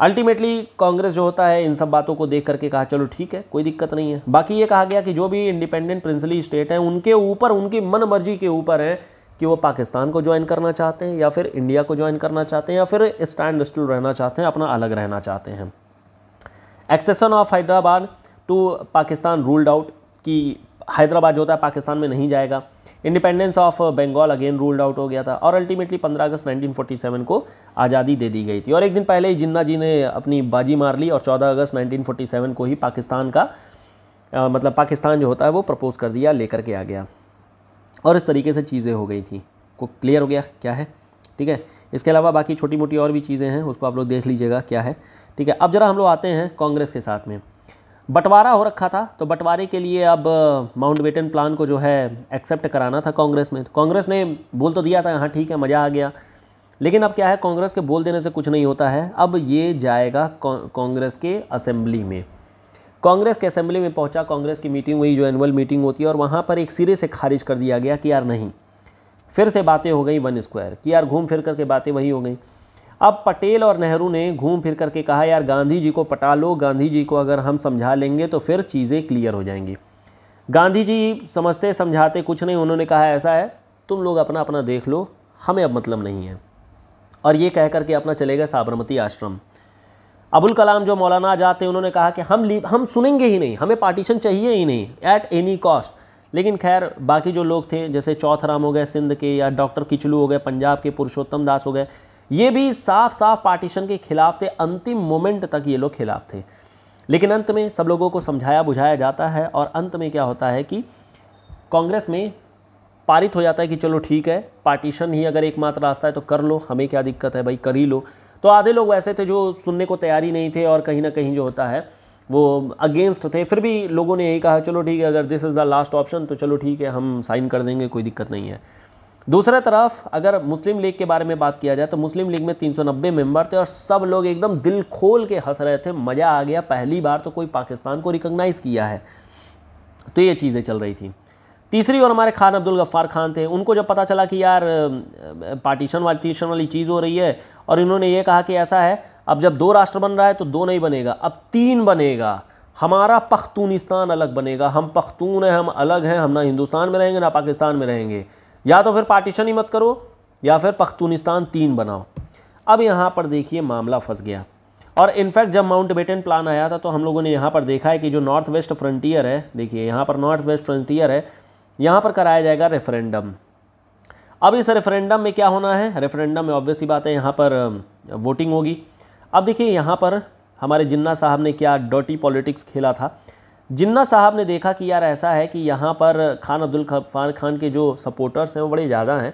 अल्टीमेटली कांग्रेस जो होता है इन सब बातों को देख करके कहा चलो ठीक है कोई दिक्कत नहीं है बाकी ये कहा गया कि जो भी इंडिपेंडेंट प्रिंसली स्टेट हैं उनके ऊपर उनकी मन मर्जी के ऊपर है कि वो पाकिस्तान को ज्वाइन करना चाहते हैं या फिर इंडिया को ज्वाइन करना चाहते हैं या फिर स्टैंड स्टिल रहना चाहते हैं अपना अलग रहना चाहते हैं एक्सेसन ऑफ हैदराबाद तो पाकिस्तान रूल्ड आउट कि हैदराबाद जो होता है पाकिस्तान में नहीं जाएगा independence of Bengal again ruled out हो गया था और अल्टीमेटली 15 अगस्त 1947 को आज़ादी दे दी गई थी और एक दिन पहले ही जिन्ना जी ने अपनी बाजी मार ली और 14 अगस्त 1947 को ही पाकिस्तान का आ, मतलब पाकिस्तान जो होता है वो प्रपोज़ कर दिया लेकर के आ गया और इस तरीके से चीज़ें हो गई थी को क्लियर हो गया क्या है ठीक है इसके अलावा बाकी छोटी मोटी और भी चीज़ें हैं उसको आप लोग देख लीजिएगा क्या है ठीक है अब ज़रा हम लोग आते हैं कांग्रेस के साथ में बंटवारा हो रखा था तो बंटवारे के लिए अब माउंट बेटन प्लान को जो है एक्सेप्ट कराना था कांग्रेस में कांग्रेस ने बोल तो दिया था हाँ ठीक है मज़ा आ गया लेकिन अब क्या है कांग्रेस के बोल देने से कुछ नहीं होता है अब ये जाएगा कांग्रेस के असेंबली में कांग्रेस के असेंबली में पहुंचा कांग्रेस की मीटिंग हुई जो एनुअल मीटिंग होती है और वहाँ पर एक सिरे से खारिज कर दिया गया कि यार नहीं फिर से बातें हो गई वन स्क्वायर कि यार घूम फिर करके बातें वही हो गई अब पटेल और नेहरू ने घूम फिर करके कहा यार गांधी जी को पटा लो गांधी जी को अगर हम समझा लेंगे तो फिर चीज़ें क्लियर हो जाएंगी गांधी जी समझते समझाते कुछ नहीं उन्होंने कहा ऐसा है तुम लोग अपना अपना देख लो हमें अब मतलब नहीं है और ये कह करके अपना चले गए साबरमती आश्रम अबुल कलाम जो मौलाना आजाद थे उन्होंने कहा कि हम हम सुनेंगे ही नहीं हमें पार्टीशन चाहिए ही नहीं एट एनी कॉस्ट लेकिन खैर बाकी जो लोग थे जैसे चौथ राम हो गए सिंध के या डॉक्टर किचलू हो गए पंजाब के पुरुषोत्तम दास हो गए ये भी साफ साफ पार्टीशन के खिलाफ थे अंतिम मोमेंट तक ये लोग खिलाफ थे लेकिन अंत में सब लोगों को समझाया बुझाया जाता है और अंत में क्या होता है कि कांग्रेस में पारित हो जाता है कि चलो ठीक है पार्टीशन ही अगर एकमात्र रास्ता है तो कर लो हमें क्या दिक्कत है भाई कर ही लो तो आधे लोग वैसे थे जो सुनने को तैयारी नहीं थे और कहीं ना कहीं जो होता है वो अगेंस्ट थे फिर भी लोगों ने यही कहा चलो ठीक है अगर this is the last option तो चलो ठीक है हम साइन कर देंगे कोई दिक्कत नहीं है दूसरे तरफ अगर मुस्लिम लीग के बारे में बात किया जाए तो मुस्लिम लीग में 390 मेंबर थे और सब लोग एकदम दिल खोल के हंस रहे थे मज़ा आ गया पहली बार तो कोई पाकिस्तान को रिकग्नाइज़ किया है तो ये चीज़ें चल रही थी तीसरी और हमारे खान अब्दुल गफ्फार खान थे उनको जब पता चला कि यार पार्टीशन वार्टीशन वाली चीज़ हो रही है और इन्होंने ये कहा कि ऐसा है अब जब दो राष्ट्र बन रहा है तो दो नहीं बनेगा अब तीन बनेगा हमारा पख्तूनिस्तान अलग बनेगा हम पख्तून हैं हम अलग हैं हम ना हिंदुस्तान में रहेंगे ना पाकिस्तान में रहेंगे या तो फिर पार्टीशन ही मत करो या फिर पख्तूनिस्तान तीन बनाओ अब यहाँ पर देखिए मामला फंस गया और इनफैक्ट जब माउंट बेटन प्लान आया था तो हम लोगों ने यहाँ पर देखा है कि जो नॉर्थ वेस्ट फ्रंटियर है देखिए यहाँ पर नॉर्थ वेस्ट फ्रंटियर है यहाँ पर कराया जाएगा रेफरेंडम अब इस रेफरेंडम में क्या होना है रेफरेंडम में ऑब्वियसली बात है यहाँ पर वोटिंग होगी अब देखिए यहाँ पर हमारे जिन्ना साहब ने क्या डॉटी पॉलिटिक्स खेला था जिन्ना साहब ने देखा कि यार ऐसा है कि यहाँ पर खान अब्दुल खान खान के जो सपोर्टर्स हैं वो बड़े ज़्यादा हैं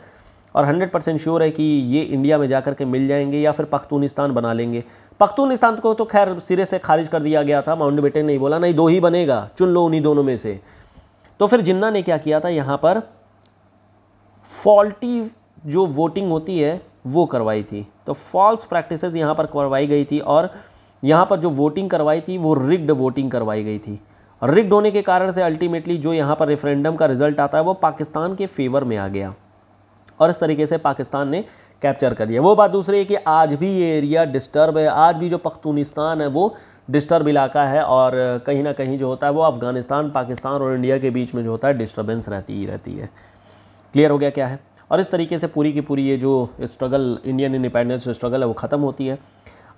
और 100 परसेंट श्योर है कि ये इंडिया में जा कर के मिल जाएंगे या फिर पख्तूनिस्तान बना लेंगे पख्तूनिस्तान को तो खैर सिरे से खारिज कर दिया गया था माउंट बेटे ने बोला नहीं दो ही बनेगा चुन लो उन्हीं दोनों में से तो फिर जिन्ना ने क्या किया था यहाँ पर फॉल्टी जो वोटिंग होती है वो करवाई थी तो फॉल्स प्रैक्टिसेस यहाँ पर करवाई गई थी और यहाँ पर जो वोटिंग करवाई थी वो रिग्ड वोटिंग करवाई गई थी रिग्ड होने के कारण से अल्टीमेटली जो यहाँ पर रेफरेंडम का रिजल्ट आता है वो पाकिस्तान के फेवर में आ गया और इस तरीके से पाकिस्तान ने कैप्चर कर लिया वो बात दूसरी है कि आज भी ये एरिया डिस्टर्ब है आज भी जो पख्तूनिस्तान है वो डिस्टर्ब इलाका है और कहीं ना कहीं जो होता है वो अफ़गानिस्तान पाकिस्तान और इंडिया के बीच में जो होता है डिस्टर्बेंस रहती ही रहती है क्लियर हो गया क्या है और इस तरीके से पूरी की पूरी ये जो स्ट्रगल इंडियन इंडिपेंडेंस स्ट्रगल है वो ख़त्म होती है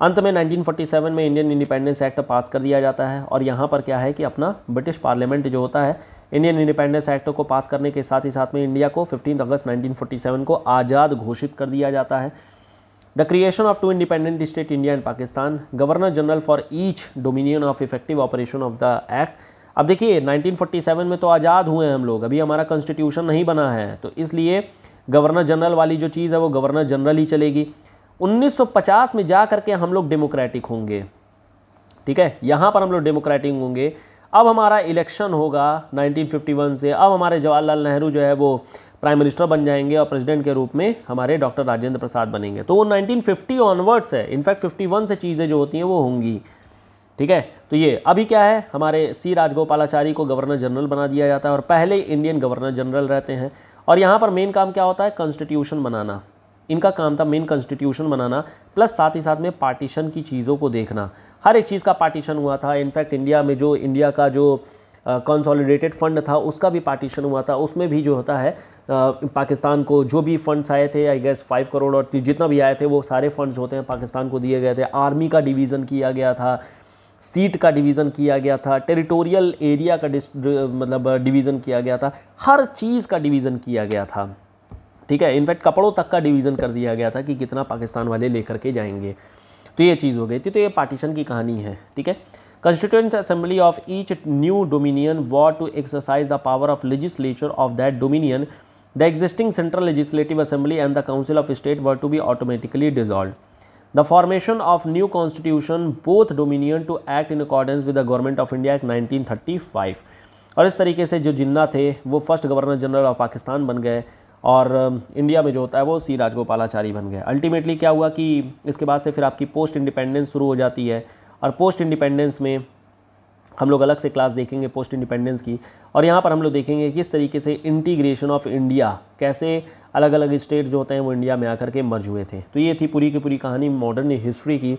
अंत में 1947 में इंडियन इंडिपेंडेंस एक्ट पास कर दिया जाता है और यहाँ पर क्या है कि अपना ब्रिटिश पार्लियामेंट जो होता है इंडियन इंडिपेंडेंस एक्ट को पास करने के साथ ही साथ में इंडिया को 15 अगस्त 1947 को आज़ाद घोषित कर दिया जाता है the creation of two independent state India and Pakistan governor general for each dominion of effective operation of the act अब देखिए 1947 में तो आज़ाद हुए हैं हम लोग अभी हमारा कॉन्स्टिट्यूशन नहीं बना है तो इसलिए गवर्नर जनरल वाली जो चीज़ है वो गवर्नर जनरल ही चलेगी 1950 में जा करके हम लोग डेमोक्रेटिक होंगे ठीक है यहाँ पर हम लोग डेमोक्रेटिक होंगे अब हमारा इलेक्शन होगा 1951 से अब हमारे जवाहरलाल नेहरू जो है वो प्राइम मिनिस्टर बन जाएंगे और प्रेसिडेंट के रूप में हमारे डॉक्टर राजेंद्र प्रसाद बनेंगे तो वो 1950 ऑनवर्ड्स है इनफैक्ट 51 से चीज़ें जो होती हैं वो होंगी ठीक है तो ये अभी क्या है हमारे सी राजगोपालाचारी को गवर्नर जनरल बना दिया जाता है और पहले इंडियन गवर्नर जनरल रहते हैं और यहाँ पर मेन काम क्या होता है कॉन्स्टिट्यूशन बनाना इनका काम था मेन कॉन्स्टिट्यूशन बनाना प्लस साथ ही साथ में पार्टीशन की चीज़ों को देखना हर एक चीज़ का पार्टीशन हुआ था इनफैक्ट इंडिया में जो इंडिया का जो कंसोलिडेटेड uh, फंड था उसका भी पार्टीशन हुआ था उसमें भी जो होता है uh, पाकिस्तान को जो भी फंड्स आए थे आई गेस फाइव करोड़ और जितना भी आए थे वो सारे फंड्स होते हैं पाकिस्तान को दिए गए थे आर्मी का डिवीज़न किया गया था सीट का डिवीज़न किया गया था टेरिटोरियल एरिया का मतलब डिवीज़न किया गया था हर चीज़ का डिवीज़न किया गया था ठीक है इनफैक्ट कपड़ों तक का डिवीज़न कर दिया गया था कि कितना पाकिस्तान वाले लेकर के जाएंगे तो ये चीज़ हो गई थी तो ये पार्टीशन की कहानी है ठीक है constituent assembly of each new dominion what to exercise the power of legislature of that dominion the existing central legislative assembly and the council of state were to be automatically dissolve the formation of new constitution both dominion to act in accordance with the government of India act nineteen thirty five और इस तरीके से जो जिन्ना थे वो first governor general of Pakistan बन गए और इंडिया में जो होता है वो सी राजगोपालाचारी बन गए अल्टीमेटली क्या हुआ कि इसके बाद से फिर आपकी पोस्ट इंडिपेंडेंस शुरू हो जाती है और पोस्ट इंडिपेंडेंस में हम लोग अलग से क्लास देखेंगे पोस्ट इंडिपेंडेंस की और यहाँ पर हम लोग देखेंगे किस तरीके से इंटीग्रेशन ऑफ इंडिया कैसे अलग अलग स्टेट जो होते हैं वो इंडिया में आकर के मर्ज हुए थे तो ये थी पूरी की पूरी कहानी मॉडर्न हिस्ट्री की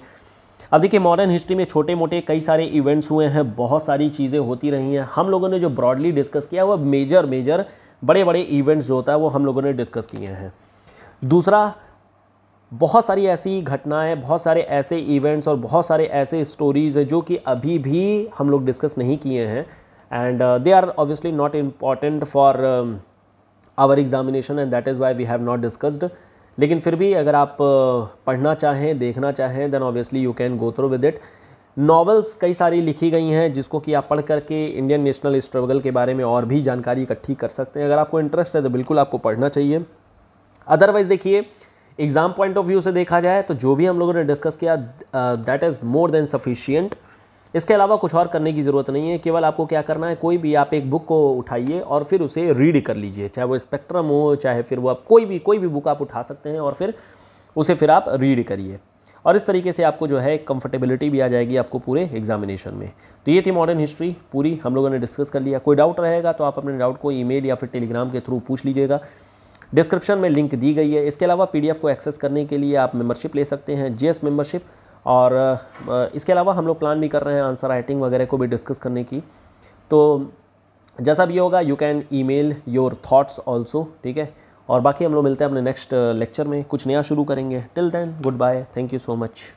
अब देखिए मॉडर्न हिस्ट्री में छोटे मोटे कई सारे इवेंट्स हुए हैं बहुत सारी चीज़ें होती रही हैं हम लोगों ने जो ब्रॉडली डिस्कस किया वो मेजर मेजर बड़े बड़े इवेंट्स जो होता है वो हम लोगों ने डिस्कस किए हैं दूसरा बहुत सारी ऐसी घटनाएं बहुत सारे ऐसे इवेंट्स और बहुत सारे ऐसे स्टोरीज़ हैं जो कि अभी भी हम लोग डिस्कस नहीं किए हैं and they are obviously not important for our examination and that is why we have not discussed लेकिन फिर भी अगर आप uh, पढ़ना चाहें देखना चाहें then obviously you can go through with it novels कई सारी लिखी गई हैं जिसको कि आप पढ़ करके इंडियन नेशनल स्ट्रगल के बारे में और भी जानकारी इकट्ठी कर सकते हैं अगर आपको इंटरेस्ट है तो बिल्कुल आपको पढ़ना चाहिए अदरवाइज़ देखिए एग्ज़ाम पॉइंट ऑफ व्यू से देखा जाए तो जो भी हम लोगों ने डिस्कस किया that is more than sufficient इसके अलावा कुछ और करने की ज़रूरत नहीं है केवल आपको क्या करना है कोई भी आप एक बुक को उठाइए और फिर उसे रीड कर लीजिए चाहे वो स्पेक्ट्रम हो चाहे फिर वो आप कोई भी कोई भी बुक आप उठा सकते हैं और फिर उसे फिर आप रीड करिए और इस तरीके से आपको जो है कंफर्टेबिलिटी भी आ जाएगी आपको पूरे एग्जामिनेशन में तो ये थी मॉडर्न हिस्ट्री पूरी हम लोगों ने डिस्कस कर लिया कोई डाउट रहेगा तो आप अपने डाउट को ई या फिर टेलीग्राम के थ्रू पूछ लीजिएगा डिस्क्रिप्शन में लिंक दी गई है इसके अलावा पी को एक्सेस करने के लिए आप मेम्बरशिप ले सकते हैं जी मेंबरशिप और इसके अलावा हम लोग प्लान भी कर रहे हैं आंसर राइटिंग वगैरह को भी डिस्कस करने की तो जैसा भी होगा you can email your thoughts also ठीक है और बाकी हम लोग मिलते हैं अपने नेक्स्ट लेक्चर uh, में कुछ नया शुरू करेंगे till then goodbye thank you so much